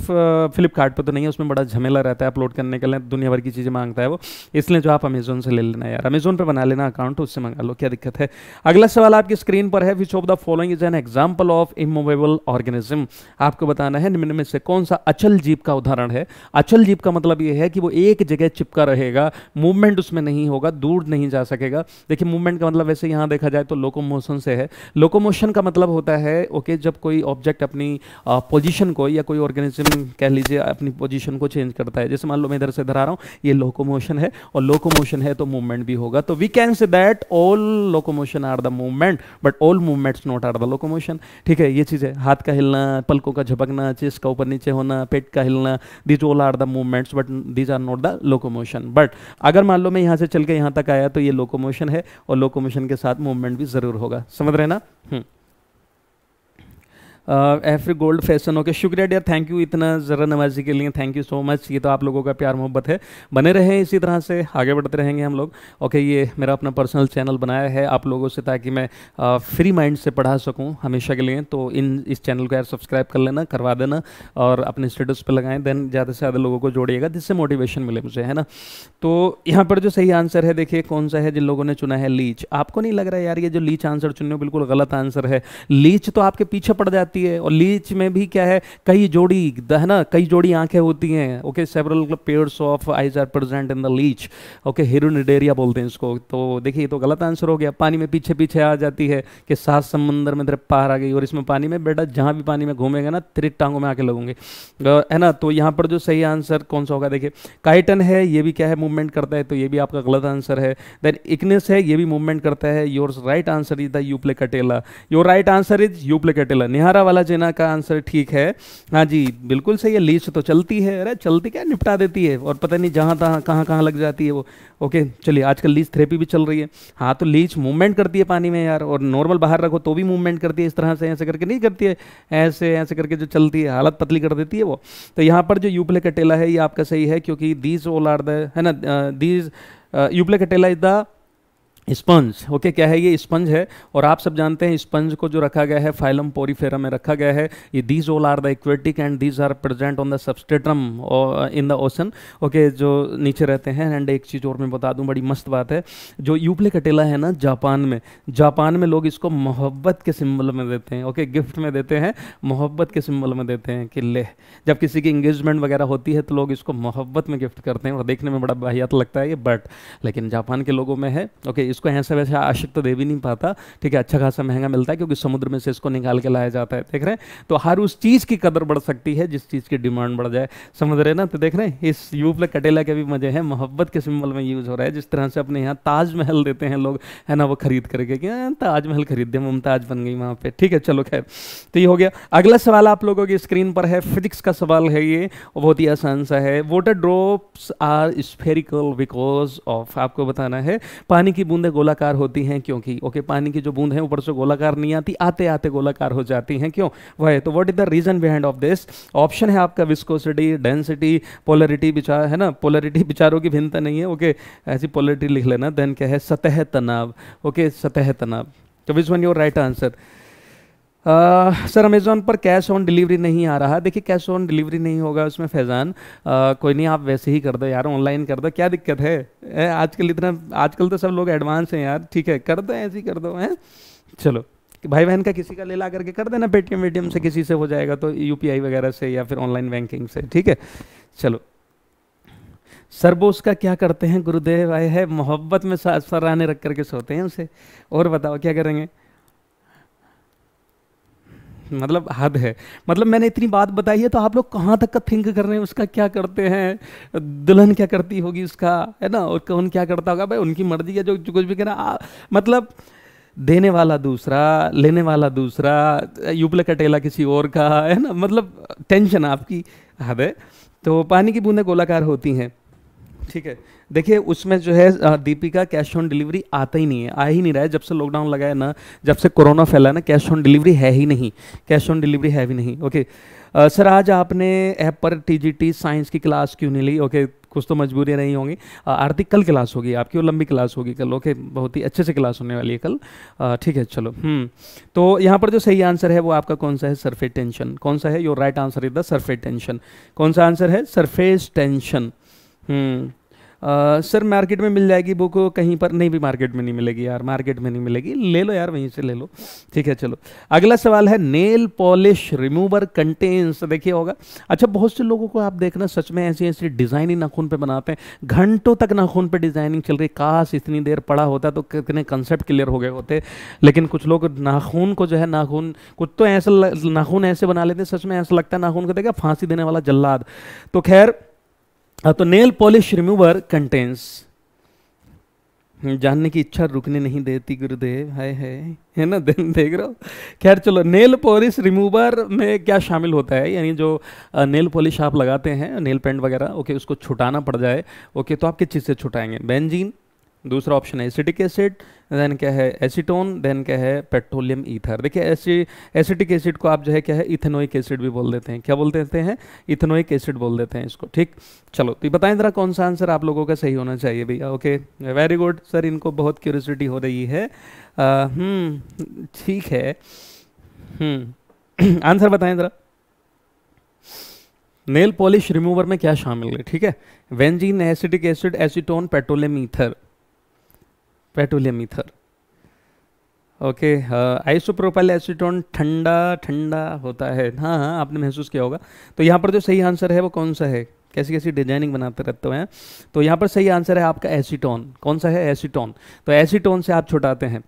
Speaker 1: फ्लिपकार्ट पर तो नहीं है उसमें बड़ा झमेला रहता है अपलोड करने के लिए दुनिया भर की चीज़ें मांगता है वो इसलिए जो आप अमेजोन से ले लेना यार अमेजोन पर बना लेना अकाउंट उससे मंगा लो क्या दिक्कत है अगला सवाल आपकी स्क्रीन पर है which of the following is an example of immovable organism आपको बताना है निम्न में से कौन सा अचल जीप का उदाहरण है अचल जीप का मतलब यह है कि वो एक जगह चिपका रहेगा मूवमेंट उसमें नहीं होगा दूर नहीं जा सकेगा देखिए मूवमेंट का मतलब वैसे यहाँ देखा जाए तो लोकोमोशन से है लोकोमोशन का मतलब होता है ओके जब कोई ऑब्जेक्ट अपनी पोजिशन को कोई या कोई ऑर्गेनिज्म कह लीजिए अपनी पोजीशन को चेंज करता है जैसे मान लो मैं इधर से इधर आ रहा हूँ ये लोकोमोशन है और लोकोमोशन है तो मूवमेंट भी होगा तो we can say that all locomotion are the movement but all movements not are the locomotion ठीक है ये चीज़ें हाथ का हिलना पलकों का झपकना चेस का ऊपर नीचे होना पेट का हिलना these all are the movements but these are not the locomotion but अगर मान लो मैं यहाँ से चल के यहाँ तक आया तो ये लोकोमोशन है और लोकोमोशन के साथ मूवमेंट भी ज़रूर होगा समझ रहे ना हम्म। एफ्री गोल्ड फैशन ओके शुक्रिया डियर थैंक यू इतना ज़रा नवाजी के लिए थैंक यू सो मच ये तो आप लोगों का प्यार मोहब्बत है बने रहें इसी तरह से आगे बढ़ते रहेंगे हम लोग ओके ये मेरा अपना पर्सनल चैनल बनाया है आप लोगों से ताकि मैं फ्री माइंड से पढ़ा सकूँ हमेशा के लिए तो इन इस चैनल को यार सब्सक्राइब कर लेना करवा देना और अपने स्टेटस पर लगाएं देन ज़्यादा से ज़्यादा लोगों को जोड़िएगा जिससे मोटिवेशन मिले मुझे है ना तो यहाँ पर जो सही आंसर है देखिए कौन सा है जिन लोगों ने चुना है लीच आपको नहीं लग रहा है यार ये जो लीच आंसर चुनने बिल्कुल गलत आंसर है लीच तो आपके पीछे पड़ जाते जाती है और लीच में भी क्या है कई जोड़ी है ना कई जोड़ी आंखें होती हैं okay several pairs of eyes are present in the leech okay Hirudinaria बोलते हैं इसको तो देखिए ये तो गलत आंसर हो गया पानी में पीछे पीछे आ जाती है कि सात समंदर में तेरे पार आ गई और इसमें पानी में बेटा जहाँ भी पानी में घूमेगा ना तेरे टांगों में आके लगूंगे है ना तो यहाँ पर जो सही आंसर कौन सा होगा देखिए काइटन है ये भी क्या है मूवमेंट करता है तो ये भी आपका गलत आंसर है देन इकनेस है ये भी मूवमेंट करता है your right answer is the Euplectella your right answer is Euplectella निहारा दूसरा वाला जेना का आंसर ठीक है हाँ जी बिल्कुल सही है लीच तो चलती है अरे चलती क्या निपटा देती है और पता नहीं जहाँ तहाँ कहाँ कहाँ लग जाती है वो ओके चलिए आजकल लीच थेरेपी भी चल रही है हाँ तो लीच मूवमेंट करती है पानी में यार और नॉर्मल बाहर रखो तो भी मूवमेंट करती है इस तरह से ऐसे करके नहीं करती है ऐसे ऐसे करके जो चलती है हालत पतली कर देती है वो तो यहाँ पर जो यूपले कटेला है ये आपका सही है क्योंकि दीज ओल आर द है ना these Euplectella is the sponge okay okay, क्या है ये स्पंज है और आप सब जानते हैं स्पंज को जो रखा गया है फाइलम पोरीफेरा में रखा गया है ये these all are the aquatic and these are present on the substratum in the ocean okay जो नीचे रहते हैं एंड एक चीज़ और मैं बता दूं बड़ी मस्त बात है जो यूपले कटेला है ना जापान में जापान में लोग इसको मोहब्बत के सिम्बल में देते हैं ओके okay, गिफ्ट में देते हैं मोहब्बत के सिम्बल में देते हैं कि ले जब किसी की इंगेजमेंट वगैरह होती है तो लोग इसको मोहब्बत में गिफ्ट करते हैं और देखने में बड़ा बाहियात लगता है ये बट लेकिन जापान के लोगों में है ओके okay, इसको ऐसे वैसे आशिक तो दे भी नहीं पाता ठीक है अच्छा खासा महंगा मिलता है क्योंकि समुद्र में से इसको निकाल के लाया जाता है देख रहे हैं तो हर उस चीज़ की कदर बढ़ सकती है जिस चीज़ की डिमांड बढ़ जाए समझ रहे ना तो देख रहे हैं इस यू प्लस कटेला के भी मज़े हैं मोहब्बत के सिम्बल में यूज़ हो रहा है जिस तरह से अपने यहाँ ताजमहल देते हैं लोग है ना वो खरीद करके कि हाँ, ताजमहल खरीद दे मुमताज बन गई वहाँ पर ठीक है चलो खैर तो ये हो गया अगला सवाल आप लोगों की स्क्रीन पर है फिजिक्स का सवाल है ये बहुत ही आसान सा है water drops are spherical because of आपको बताना है पानी की बूंद बूंदें गोलाकार होती हैं क्योंकि ओके पानी की जो बूंद है ऊपर से गोलाकार नहीं आती आते आते गोलाकार हो जाती हैं क्यों वह तो what is the reason behind of this option है आपका विस्कोसिटी डेंसिटी पोलरिटी विचार है ना पोलरिटी विचारों की भिन्नता नहीं है ओके ऐसी पोलरिटी लिख लेना देन क्या है सतह तनाव ओके सतह तनाव तो which one your right answer sir Amazon पर कैश ऑन डिलीवरी नहीं आ रहा देखिए कैश ऑन डिलीवरी नहीं होगा उसमें फैज़ान कोई नहीं आप वैसे ही कर दो यार ऑनलाइन कर दो क्या दिक्कत है ए, आजकल इतना आजकल तो सब लोग एडवांस हैं यार ठीक है कर दो ऐसे ही कर दो हैं चलो भाई बहन का किसी का ले ला करके कर देना पेटीएम वेटीएम से किसी से हो जाएगा तो यू वगैरह से या फिर ऑनलाइन बैंकिंग से ठीक है चलो सर वो उसका क्या करते हैं गुरुदेव आए है मोहब्बत में सराहने रख करके सोते हैं उसे और बताओ क्या करेंगे मतलब हद है मतलब मैंने इतनी बात बताई है तो आप लोग कहाँ तक का थिंक कर रहे हैं उसका क्या करते हैं दुल्हन क्या करती होगी उसका है ना और कौन क्या करता होगा भाई उनकी मर्जी है जो, कुछ भी करना मतलब देने वाला दूसरा लेने वाला दूसरा यूपले कटेला किसी और का है ना मतलब टेंशन आपकी हद है तो पानी की बूंदें गोलाकार होती हैं ठीक है देखिए उसमें जो है दीपिका कैश ऑन डिलीवरी आता ही नहीं है आ ही नहीं रहा है जब से लॉकडाउन लगाया ना जब से कोरोना फैला ना कैश ऑन डिलीवरी है ही नहीं कैश ऑन डिलीवरी है भी नहीं ओके आ, सर आज आपने ऐप पर टीजीटी साइंस की क्लास क्यों नहीं ली ओके कुछ तो मजबूरियाँ नहीं होंगी आरती कल क्लास होगी आपकी और लंबी क्लास होगी कल ओके बहुत ही अच्छे से क्लास होने वाली है कल ठीक है चलो हम्म। तो यहाँ पर जो सही आंसर है वो आपका कौन सा है सरफेस टेंशन कौन सा है your right answer is the surface tension कौन सा आंसर है surface tension hmm. Sir market में मिल जाएगी बुक कहीं पर नहीं भी मार्केट में नहीं मिलेगी यार मार्केट में नहीं मिलेगी ले लो यार वहीं से ले लो ठीक है चलो अगला सवाल है नेल पॉलिश रिमूवर कंटेन्स देखिए होगा अच्छा बहुत से लोगों को आप देखना सच में ऐसी ऐसी डिज़ाइन ही नाखून पे बनाते हैं घंटों तक नाखून पे डिज़ाइनिंग चल रही काश इतनी देर पड़ा होता तो कितने कंसेप्ट क्लियर हो गए होते लेकिन कुछ लोग नाखून को जो है नाखून कुछ तो ऐसा नाखून ऐसे बना लेते सच में ऐसा लगता है नाखून को देखा फांसी देने वाला जल्लाद तो खैर हाँ, तो नेल पॉलिश रिमूवर कंटेंस जानने की इच्छा रुकने नहीं देती गुरुदेव हाय है है ना दिन देख रहे हो खैर चलो नेल पॉलिश रिमूवर में क्या शामिल होता है यानी जो नेल पॉलिश आप लगाते हैं नेल पेंट वगैरह ओके उसको छुटाना पड़ जाए ओके तो आप किस चीज़ से छुटाएंगे बेंजीन दूसरा ऑप्शन है एसिटिक एसिड देन क्या है एसीटोन देन क्या है पेट्रोलियम ईथर देखिए एसि एसिटिक एसिड को आप जो है क्या है इथेनोइक एसिड भी बोल देते हैं क्या बोलते देते हैं इथेनोइक एसिड बोल देते हैं इसको ठीक चलो तो बताएं ज़रा कौन सा आंसर आप लोगों का सही होना चाहिए भैया ओके वेरी गुड सर इनको बहुत क्यूरसिटी हो रही है हम्म, ठीक है आंसर हम्म, बताएं ज़रा नेल पॉलिश रिमूवर में क्या शामिल है ठीक है benzene acetic acid acetone petroleum ether petroleum ether okay isopropyl acetone ठंडा ठंडा होता है हाँ हाँ आपने महसूस किया होगा तो यहाँ पर जो सही आंसर है वो कौन सा है कैसी कैसी डिजाइनिंग बनाते रहते हैं तो यहाँ पर सही आंसर है आपका एसीटोन कौन सा है एसीटोन तो एसीटोन से आप छुटाते हैं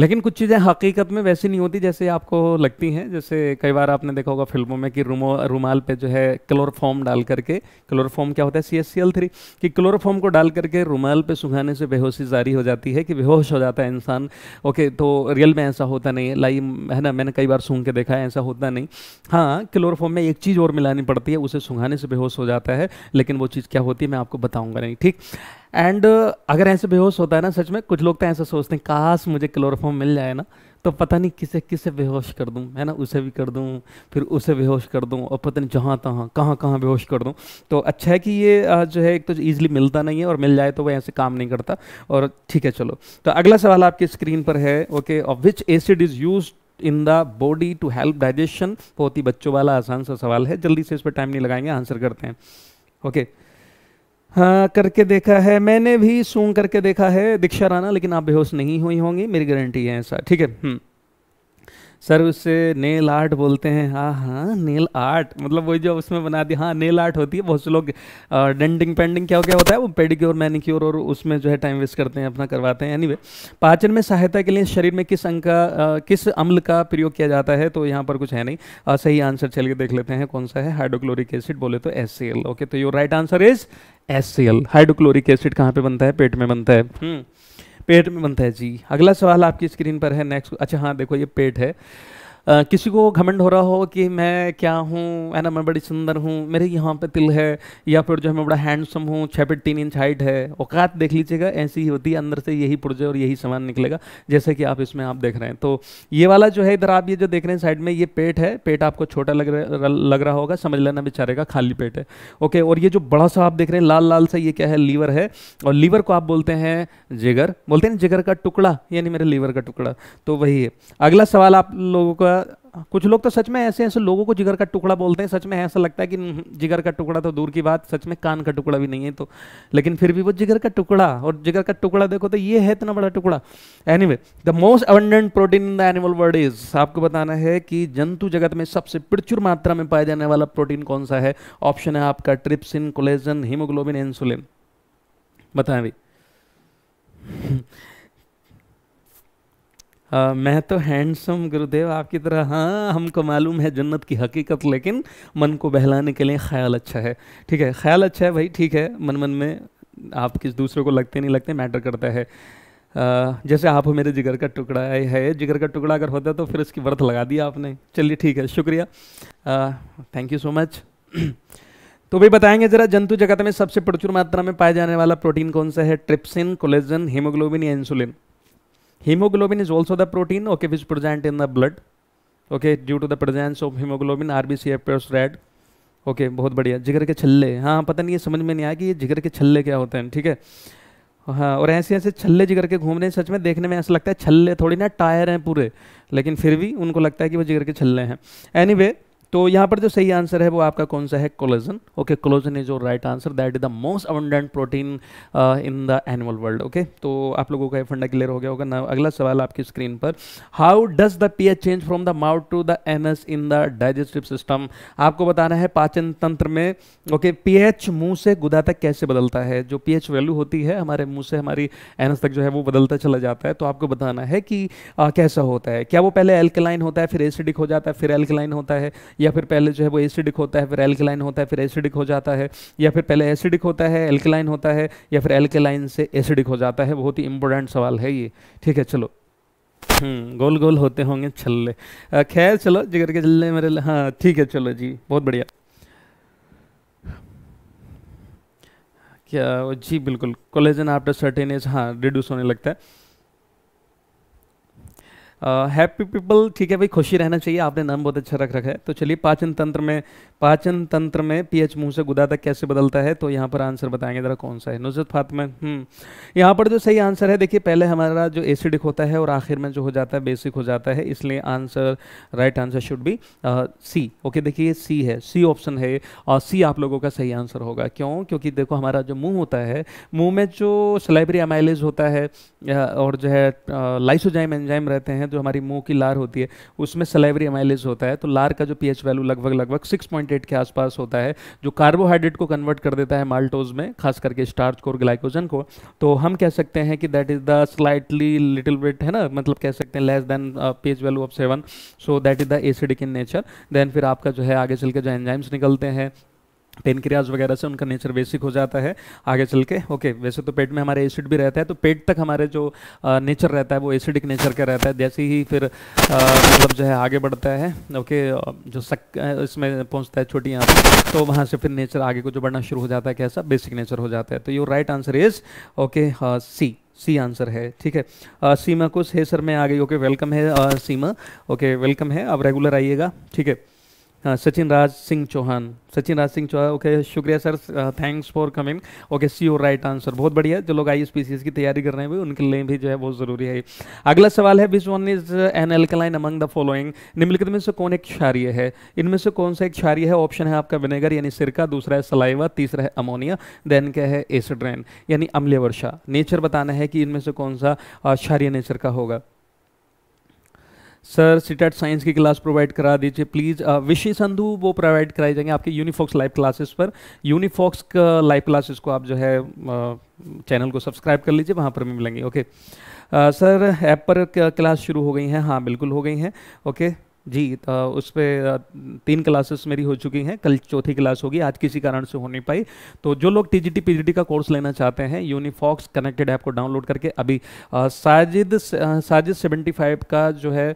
Speaker 1: लेकिन कुछ चीज़ें हकीकत में वैसी नहीं होती जैसे आपको लगती हैं जैसे कई बार आपने देखा होगा फिल्मों में कि रूमो रूमाल पे जो है क्लोरोफॉर्म डाल करके क्लोरोफॉर्म क्या होता है C S C L three कि क्लोरोफॉर्म को डाल करके रूमाल पे सुखाने से बेहोशी जारी हो जाती है कि बेहोश हो जाता है इंसान ओके तो रियल में ऐसा होता नहीं है लाइव है ना मैंने कई बार सूंघ के देखा है ऐसा होता नहीं हाँ क्लोरोफॉर्म में एक चीज़ और मिलानी पड़ती है उसे सुखाने से बेहोश हो जाता है लेकिन वो चीज़ क्या होती है मैं आपको बताऊँगा नहीं ठीक एंड uh, अगर ऐसे बेहोश होता है ना सच में कुछ लोग तो ऐसा सोचते हैं काश मुझे क्लोरोफॉर्म मिल जाए ना तो पता नहीं किसे किसे बेहोश कर दूँ है ना उसे भी कर दूँ फिर उसे बेहोश कर दूँ और पता नहीं जहाँ तहाँ कहाँ कहाँ बेहोश कर दूँ तो अच्छा है कि ये जो है एक तो ईजिली मिलता नहीं है और मिल जाए तो वह ऐसे काम नहीं करता और ठीक है चलो तो अगला सवाल आपकी स्क्रीन पर है ओके और which acid is use in the body to help digestion बहुत ही बच्चों वाला आसान सा सवाल है जल्दी से इस पर टाइम नहीं लगाएंगे आंसर करते हैं ओके okay. हाँ करके देखा है मैंने भी सूंग करके देखा है दीक्षा राना लेकिन आप बेहोश नहीं हुई होंगी मेरी गारंटी है ऐसा ठीक है हम्म। सर उससे नेल आर्ट बोलते हैं हाँ हाँ नेल आर्ट मतलब वही जो उसमें बना दिया हाँ नेल आर्ट होती है बहुत से लोग डेंटिंग पेंटिंग क्या क्या होता है वो पेडिक्योर मैनिक्योर और उसमें जो है टाइम वेस्ट करते हैं अपना करवाते हैं एनीवे पाचन में सहायता के लिए शरीर में किस अंग का किस अम्ल का प्रयोग किया जाता है तो यहाँ पर कुछ है नहीं आ, सही आंसर चल के देख लेते हैं कौन सा है हाइड्रोक्लोरिक एसिड बोले तो एस ओके तो your right answer is yes hydrochloric acid कहाँ पर बनता है पेट में बनता है हम्म। पेट में बनता है जी अगला सवाल आपकी स्क्रीन पर है नेक्स्ट अच्छा हाँ देखो ये पेट है किसी को घमंड हो रहा हो कि मैं क्या हूँ है ना मैं बड़ी सुंदर हूँ मेरे यहाँ पे तिल है या फिर जो है मैं बड़ा हैंडसम हूँ छः फिट तीन इंच हाइट है औकात देख लीजिएगा ऐसी ही होती है अंदर से यही पुर्जे और यही सामान निकलेगा जैसे कि आप इसमें आप देख रहे हैं तो ये वाला जो है इधर आप ये जो देख रहे हैं साइड में ये पेट है पेट आपको छोटा लग रहा लग रहा होगा समझ लेना बेचारे का खाली पेट है ओके और ये जो बड़ा सा आप देख रहे हैं लाल लाल सा ये क्या है लीवर है और लीवर को आप बोलते हैं जिगर बोलते हैं जिगर का टुकड़ा यानी मेरे लीवर का टुकड़ा तो वही है अगला सवाल आप लोगों को कुछ लोग तो सच में ऐसे ऐसे लोगों को जिगर का टुकड़ा बोलते हैं सच में ऐसा लगता है कि हम्म, जिगर का टुकड़ा तो दूर की बात सच में कान का टुकड़ा भी नहीं है तो लेकिन फिर भी वो जिगर का टुकड़ा और जिगर का टुकड़ा देखो तो ये है इतना बड़ा टुकड़ा anyway the most abundant protein in the animal world is आपको बताना है कि जंतु जगत में सबसे प्रचुर मात्रा में पाया जाने वाला प्रोटीन कौन सा है ऑप्शन है आपका ट्रिप्सिन कोलेजन हीमोग्लोबिन इंसुलिन बताए भाई आ, मैं तो हैंडसम गुरुदेव आपकी तरह हाँ हमको मालूम है जन्नत की हकीकत लेकिन मन को बहलाने के लिए ख्याल अच्छा है ठीक है ख्याल अच्छा है भाई ठीक है मन मन में आप किस दूसरे को लगते नहीं लगते मैटर करता है आ, जैसे आप मेरे जिगर का टुकड़ा है जिगर का टुकड़ा अगर होता तो फिर इसकी वर्थ लगा दिया आपने चलिए ठीक है शुक्रिया थैंक यू सो मच तो भी बताएंगे जरा जंतु जगत में सबसे प्रचुर मात्रा में पाया जाने वाला प्रोटीन कौन सा है ट्रिप्सिन कोलेजन हीमोग्लोबिन या insulin hemoglobin is also the protein okay which is present in the blood okay due to the presence of hemoglobin rbc appears red okay okay, बहुत बढ़िया जिगर के छल्ले हाँ पता नहीं ये समझ में नहीं आया कि ये जिगर के छल्ले क्या होते हैं ठीक है हाँ और ऐसे ऐसे छल्ले जिगर के घूम रहे हैं सच में देखने में ऐसा लगता है छल्ले थोड़ी ना टायर हैं पूरे लेकिन फिर भी उनको लगता है कि वो जिगर के छल्ले हैं एनी anyway, तो यहाँ पर जो सही आंसर है वो आपका कौन सा है collagen okay collagen is your right answer that is the most abundant protein in the animal world okay तो आप लोगों का ये फंडा क्लियर हो गया होगा ना अगला सवाल आपकी स्क्रीन पर how does the pH change from the mouth to the anus in the digestive system आपको बताना है पाचन तंत्र में ओके पीएच मुंह से गुदा तक कैसे बदलता है जो पीएच वैल्यू होती है हमारे मुंह से हमारी एनस तक जो है वो बदलता चला जाता है तो आपको बताना है कि आ, uh, कैसा होता है क्या वो पहले एल्कलाइन होता है फिर एसिडिक हो जाता है फिर एल्कलाइन होता है या फिर पहले जो है वो एसिडिक होता है फिर एल्केलाइन होता है फिर एसिडिक हो जाता है या फिर पहले एसिडिक होता है एल्केलाइन होता है या फिर एल्केलाइन से एसिडिक हो जाता है बहुत ही इंपॉर्टेंट सवाल है ये ठीक है चलो हम्म, गोल गोल होते होंगे छल्ले खैर चलो जिगर के छल्ले मेरे हाँ ठीक है चलो जी बहुत बढ़िया क्या जी बिल्कुल कोलेजन आफ्टर सर्टेन एज हाँ रिड्यूस होने लगता है हैप्पी uh, पीपल ठीक है भाई खुशी रहना चाहिए आपने नाम बहुत अच्छा रख रखा है तो चलिए पाचन तंत्र में पाचन तंत्र में पीएच मुंह से गुदा तक कैसे बदलता है तो यहाँ पर आंसर बताएंगे ज़रा कौन सा है नुजरत में हम्म। यहाँ पर जो सही आंसर है देखिए पहले हमारा जो एसिडिक होता है और आखिर में जो हो जाता है बेसिक हो जाता है इसलिए answer right answer should be C okay देखिए सी है सी ऑप्शन है और सी आप लोगों का सही आंसर होगा क्यों क्योंकि देखो हमारा जो मुँह होता है मुँह में जो सलाइबरी एमाइलेज होता है और जो है लाइसोजाइम uh, एंजाइम रहते हैं जो हमारी मुँह की लार होती है उसमें सलाइबरी एमाइलेज होता है तो लार का जो पी वैल्यू लगभग लगभग सिक्स परसेंटेज के आसपास होता है जो कार्बोहाइड्रेट को कन्वर्ट कर देता है माल्टोज में खास करके स्टार्च को और ग्लाइकोजन को तो हम कह सकते हैं कि that is the slightly little bit है ना मतलब कह सकते हैं less than pH value of seven so that is the acidic in nature then फिर आपका जो है आगे चल के जो एंजाइम्स निकलते हैं पेनक्रियाज वगैरह से उनका नेचर बेसिक हो जाता है आगे चल के ओके वैसे तो पेट में हमारे एसिड भी रहता है तो पेट तक हमारे जो नेचर रहता है वो एसिडिक नेचर का रहता है जैसे ही फिर मतलब जो है आगे बढ़ता है ओके जो सक इसमें पहुंचता है छोटी यहाँ तो वहाँ से फिर नेचर आगे को जो बढ़ना शुरू हो जाता है कैसा बेसिक नेचर हो जाता है तो your right answer is okay C C answer है ठीक है आ, सीमा कुछ है सर मैं आ गई ओके वेलकम है आ, सीमा ओके वेलकम है आप रेगुलर आइएगा ठीक है सचिन राज सिंह चौहान सचिन राज सिंह चौहान ओके शुक्रिया sir thanks for coming okay C your right answer बहुत बढ़िया जो लोग आई एस की तैयारी कर रहे हैं उनके लिए भी जो है बहुत ज़रूरी है अगला सवाल है which one is an alkaline among the following निम्नलिखित में से कौन एक क्षार्य है इनमें से कौन सा एक क्षार्य है ऑप्शन है आपका विनेगर यानी सिरका दूसरा है सलाइवा तीसरा है अमोनिया देन क्या है एसिड्रेन यानी अम्ल वर्षा नेचर बताना है कि इनमें से कौन सा uh, क्षार्य नेचर का होगा सर सिटेट साइंस की क्लास प्रोवाइड करा दीजिए प्लीज़ विषय संधु वो प्रोवाइड कराई जाएंगे आपके यूनिफॉक्स लाइव क्लासेस पर यूनिफॉक्स का लाइव क्लासेस को आप जो है चैनल को सब्सक्राइब कर लीजिए वहाँ पर भी मिलेंगे ओके सर ऐप पर क्लास शुरू हो गई हैं हाँ बिल्कुल हो गई हैं ओके जी तो उस पर तीन क्लासेस मेरी हो चुकी हैं कल चौथी क्लास होगी आज किसी कारण से हो नहीं पाई तो जो लोग टी जी का कोर्स लेना चाहते हैं यूनिफॉक्स कनेक्टेड ऐप को डाउनलोड करके अभी आ, साजिद साजिद फाइव का जो है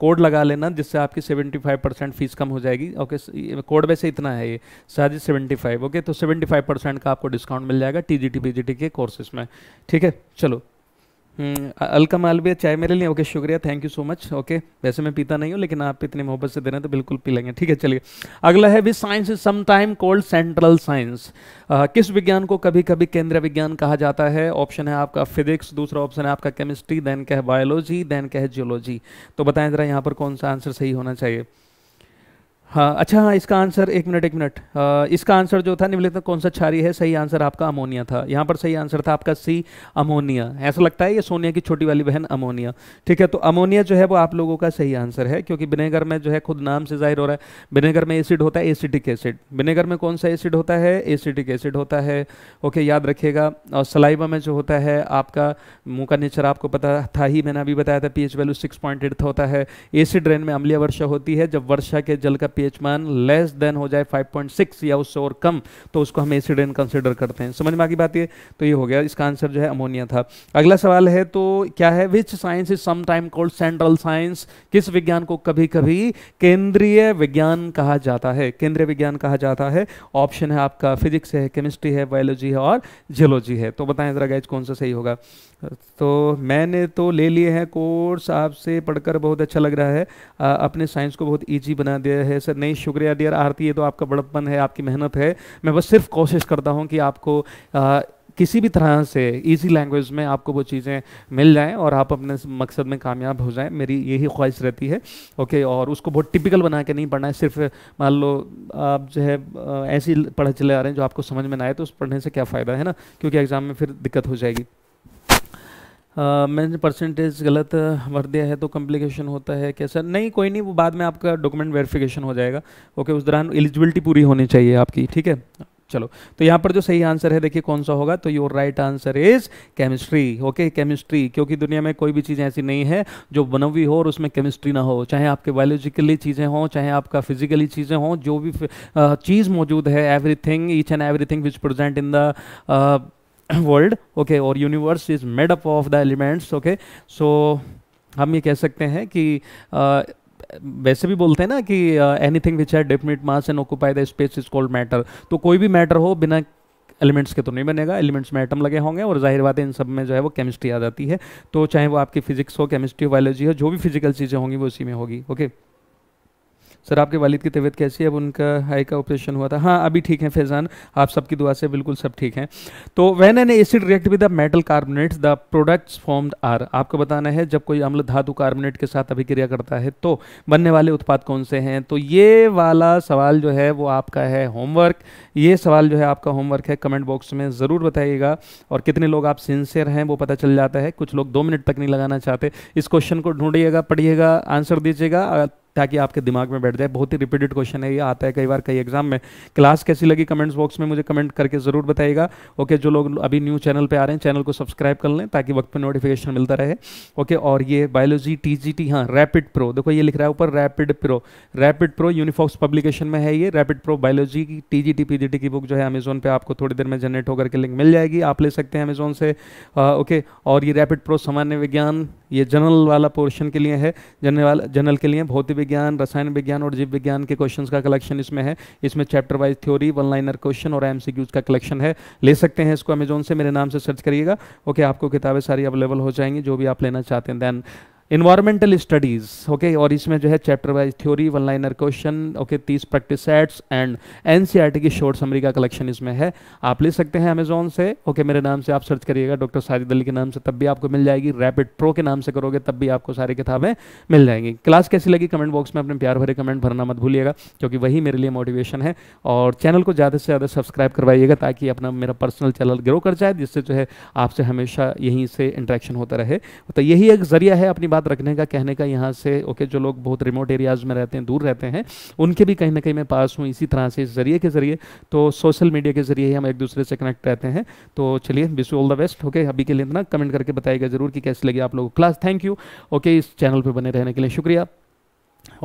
Speaker 1: कोड लगा लेना जिससे आपकी 75 परसेंट फीस कम हो जाएगी ओके कोड वैसे इतना है ये साजिद 75 ओके तो 75 परसेंट का आपको डिस्काउंट मिल जाएगा टी जी के कोर्सेज में ठीक है चलो अलकम आलबिया चाय मेरे लिए ओके शुक्रिया thank you so much okay वैसे मैं पीता नहीं हूँ लेकिन आप इतनी मोहब्बत से दे रहे हैं तो बिल्कुल पी लेंगे ठीक है चलिए अगला है which science is sometime called central science किस विज्ञान को कभी कभी केंद्रीय विज्ञान कहा जाता है ऑप्शन है आपका फिजिक्स दूसरा ऑप्शन है आपका केमिस्ट्री देन क्या है बायोलॉजी देन क्या है जियोलॉजी तो बताएं जरा यहाँ पर कौन सा आंसर सही होना चाहिए हाँ अच्छा हाँ इसका आंसर एक मिनट एक मिनट इसका आंसर जो था निम्नलिखित कौन सा छारी है सही आंसर आपका अमोनिया था यहाँ पर सही आंसर था आपका सी अमोनिया ऐसा लगता है ये सोनिया की छोटी वाली बहन अमोनिया ठीक है तो अमोनिया जो है वो आप लोगों का सही आंसर है क्योंकि विनेगर में जो है खुद नाम से जाहिर हो रहा है विनेगर में एसिड होता है एसिटिक एसिड विनेगर में कौन सा एसिड होता है एसिटिक एसिड होता है ओके याद रखिएगा और सलाइवा में जो होता है आपका मुँह का नेचर आपको पता था ही मैंने अभी बताया था पी वैल्यू सिक्स होता है एसिड रेन में अम्लीय वर्षा होती है जब वर्षा के जल का पीएच मान लेस देन हो जाए 5.6 या उससे और कम तो उसको हम एसिड एसिडेंट कंसिडर करते हैं समझ में आगे बात ये तो ये हो गया इसका आंसर जो है अमोनिया था अगला सवाल है तो क्या है which science is sometime called central science किस विज्ञान को कभी कभी केंद्रीय विज्ञान कहा जाता है केंद्रीय विज्ञान कहा जाता है ऑप्शन है आपका फिजिक्स है केमिस्ट्री है बायोलॉजी है और जियोलॉजी है तो बताएं जरा गैज कौन सा सही होगा तो मैंने तो ले लिए हैं कोर्स आपसे पढ़कर बहुत अच्छा लग रहा है आ, अपने साइंस को बहुत इजी बना दिया है सर सर नहीं शुक्रिया डियर आरती ये तो आपका बड़प्पन है आपकी मेहनत है मैं बस सिर्फ कोशिश करता हूँ कि आपको आ, किसी भी तरह से इजी लैंग्वेज में आपको वो चीज़ें मिल जाएं और आप अपने मकसद में कामयाब हो जाएं मेरी यही ख्वाहिश रहती है ओके और उसको बहुत टिपिकल बना के नहीं पढ़ना है सिर्फ मान लो आप जो है ऐसी पढ़े चले आ रहे हैं जो आपको समझ में ना आए तो उस पढ़ने से क्या फ़ायदा है ना क्योंकि एग्ज़ाम में फिर दिक्कत हो जाएगी मैंने परसेंटेज गलत भर दिया है तो कम्प्लिकेशन होता है क्या सर नहीं कोई नहीं वो बाद में आपका डॉक्यूमेंट वेरिफिकेशन हो जाएगा ओके उस दौरान एलिजिबिलिटी पूरी होनी चाहिए आपकी ठीक है चलो तो यहाँ पर जो सही आंसर है देखिए कौन सा होगा तो your right answer is chemistry okay chemistry क्योंकि दुनिया में कोई भी चीज़ ऐसी नहीं है जो बनवी हो और उसमें केमिस्ट्री ना हो चाहे आपके बायोलॉजिकली चीज़ें हों चाहे आपका फिजिकली चीज़ें हों जो भी चीज़ मौजूद है everything each and everything which present in the world okay और universe is made up of the elements okay so हम ये कह सकते हैं कि uh, वैसे भी बोलते हैं ना कि एनीथिंग विच है definite mass and occupy the space is called matter तो कोई भी मैटर हो बिना एलिमेंट्स के तो नहीं बनेगा एलिमेंट्स में एटम लगे होंगे और जाहिर बात है इन सब में जो है वो केमिस्ट्री आ जाती है तो चाहे वो आपकी फिजिक्स हो केमिस्ट्री हो बायोलॉजी हो जो भी फिजिकल चीज़ें होंगी वो उसी में होगी ओके okay? सर आपके वालिद की तबीयत कैसी है अब उनका हाई का ऑपरेशन हुआ था हाँ अभी ठीक है फैज़ान आप सबकी दुआ से बिल्कुल सब ठीक हैं तो when an acid react with the metal carbonates the products formed are आपको बताना है जब कोई अम्ल धातु कार्बोनेट के साथ अभिक्रिया करता है तो बनने वाले उत्पाद कौन से हैं तो ये वाला सवाल जो है वो आपका है होमवर्क ये सवाल जो है आपका होमवर्क है कमेंट बॉक्स में ज़रूर बताइएगा और कितने लोग आप सिंसियर हैं वो पता चल जाता है कुछ लोग दो मिनट तक नहीं लगाना चाहते इस क्वेश्चन को ढूंढिएगा पढ़िएगा आंसर दीजिएगा ताकि आपके दिमाग में बैठ जाए बहुत ही रिपीटेड क्वेश्चन है ये आता है कई बार कई एग्जाम में क्लास कैसी लगी कमेंट्स बॉक्स में मुझे कमेंट करके ज़रूर बताइएगा ओके जो लोग अभी न्यू चैनल पे आ रहे हैं चैनल को सब्सक्राइब कर लें ताकि वक्त पे नोटिफिकेशन मिलता रहे ओके और ये बायोलॉजी टी जी टी हाँ रैपिड प्रो देखो ये लिख रहा है ऊपर Rapid Pro Rapid Pro Unifox publication में है ये रैपिड प्रो बायोलॉजी की T G T P G T की बुक जो है अमेजोन पर आपको थोड़ी देर में जनरेट होकर के लिंक मिल जाएगी आप ले सकते हैं अमेजोन से ओके और ये रैपिड प्रो सामान्य विज्ञान ये जनरल वाला पोर्शन के लिए है जनरल जनरल के लिए भौतिक विज्ञान रसायन विज्ञान और जीव विज्ञान के क्वेश्चन का कलेक्शन इसमें है इसमें chapter wise theory one liner question और एमसीक्यूज का कलेक्शन है ले सकते हैं इसको अमेजोन से मेरे नाम से सर्च करिएगा ओके आपको किताबें सारी अवेलेबल हो जाएंगी जो भी आप लेना चाहते हैं देन इन्वायरमेंटल स्टडीज़ ओके और इसमें जो है chapter wise theory one liner question okay तीस प्रैक्टिस सेट्स एंड एन की शॉर्ट समरी का कलेक्शन इसमें है आप ले सकते हैं अमेजोन से ओके मेरे नाम से आप सर्च करिएगा डॉक्टर साजिद अली के नाम से तब भी आपको मिल जाएगी रैपिड प्रो के नाम से करोगे तब भी आपको सारी किताबें मिल जाएंगी क्लास कैसी लगी कमेंट बॉक्स में अपने प्यार भरे कमेंट भरना मत भूलिएगा क्योंकि वही मेरे लिए मोटिवेशन है और चैनल को ज़्यादा से ज़्यादा सब्सक्राइब करवाइएगा ताकि अपना मेरा पर्सनल चैनल ग्रो कर जाए जिससे जो है आपसे हमेशा यहीं से इंट्रैक्शन होता रहे तो यही एक जरिया है अपनी बात याद रखने का कहने का यहाँ से ओके जो लोग बहुत रिमोट एरियाज़ में रहते हैं दूर रहते हैं उनके भी कहीं ना कहीं मैं पास हूँ इसी तरह से इस जरिए के ज़रिए तो सोशल मीडिया के ज़रिए हम एक दूसरे से कनेक्ट रहते हैं तो चलिए wish all the best okay अभी के लिए इतना कमेंट करके बताएगा ज़रूर कि कैसे लगी आप लोगों को क्लास थैंक यू ओके इस चैनल पर बने रहने के लिए शुक्रिया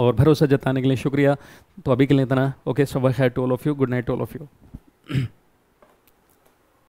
Speaker 1: और भरोसा जताने के लिए शुक्रिया तो अभी के लिए इतना ओके सब है to all of you good night to all of you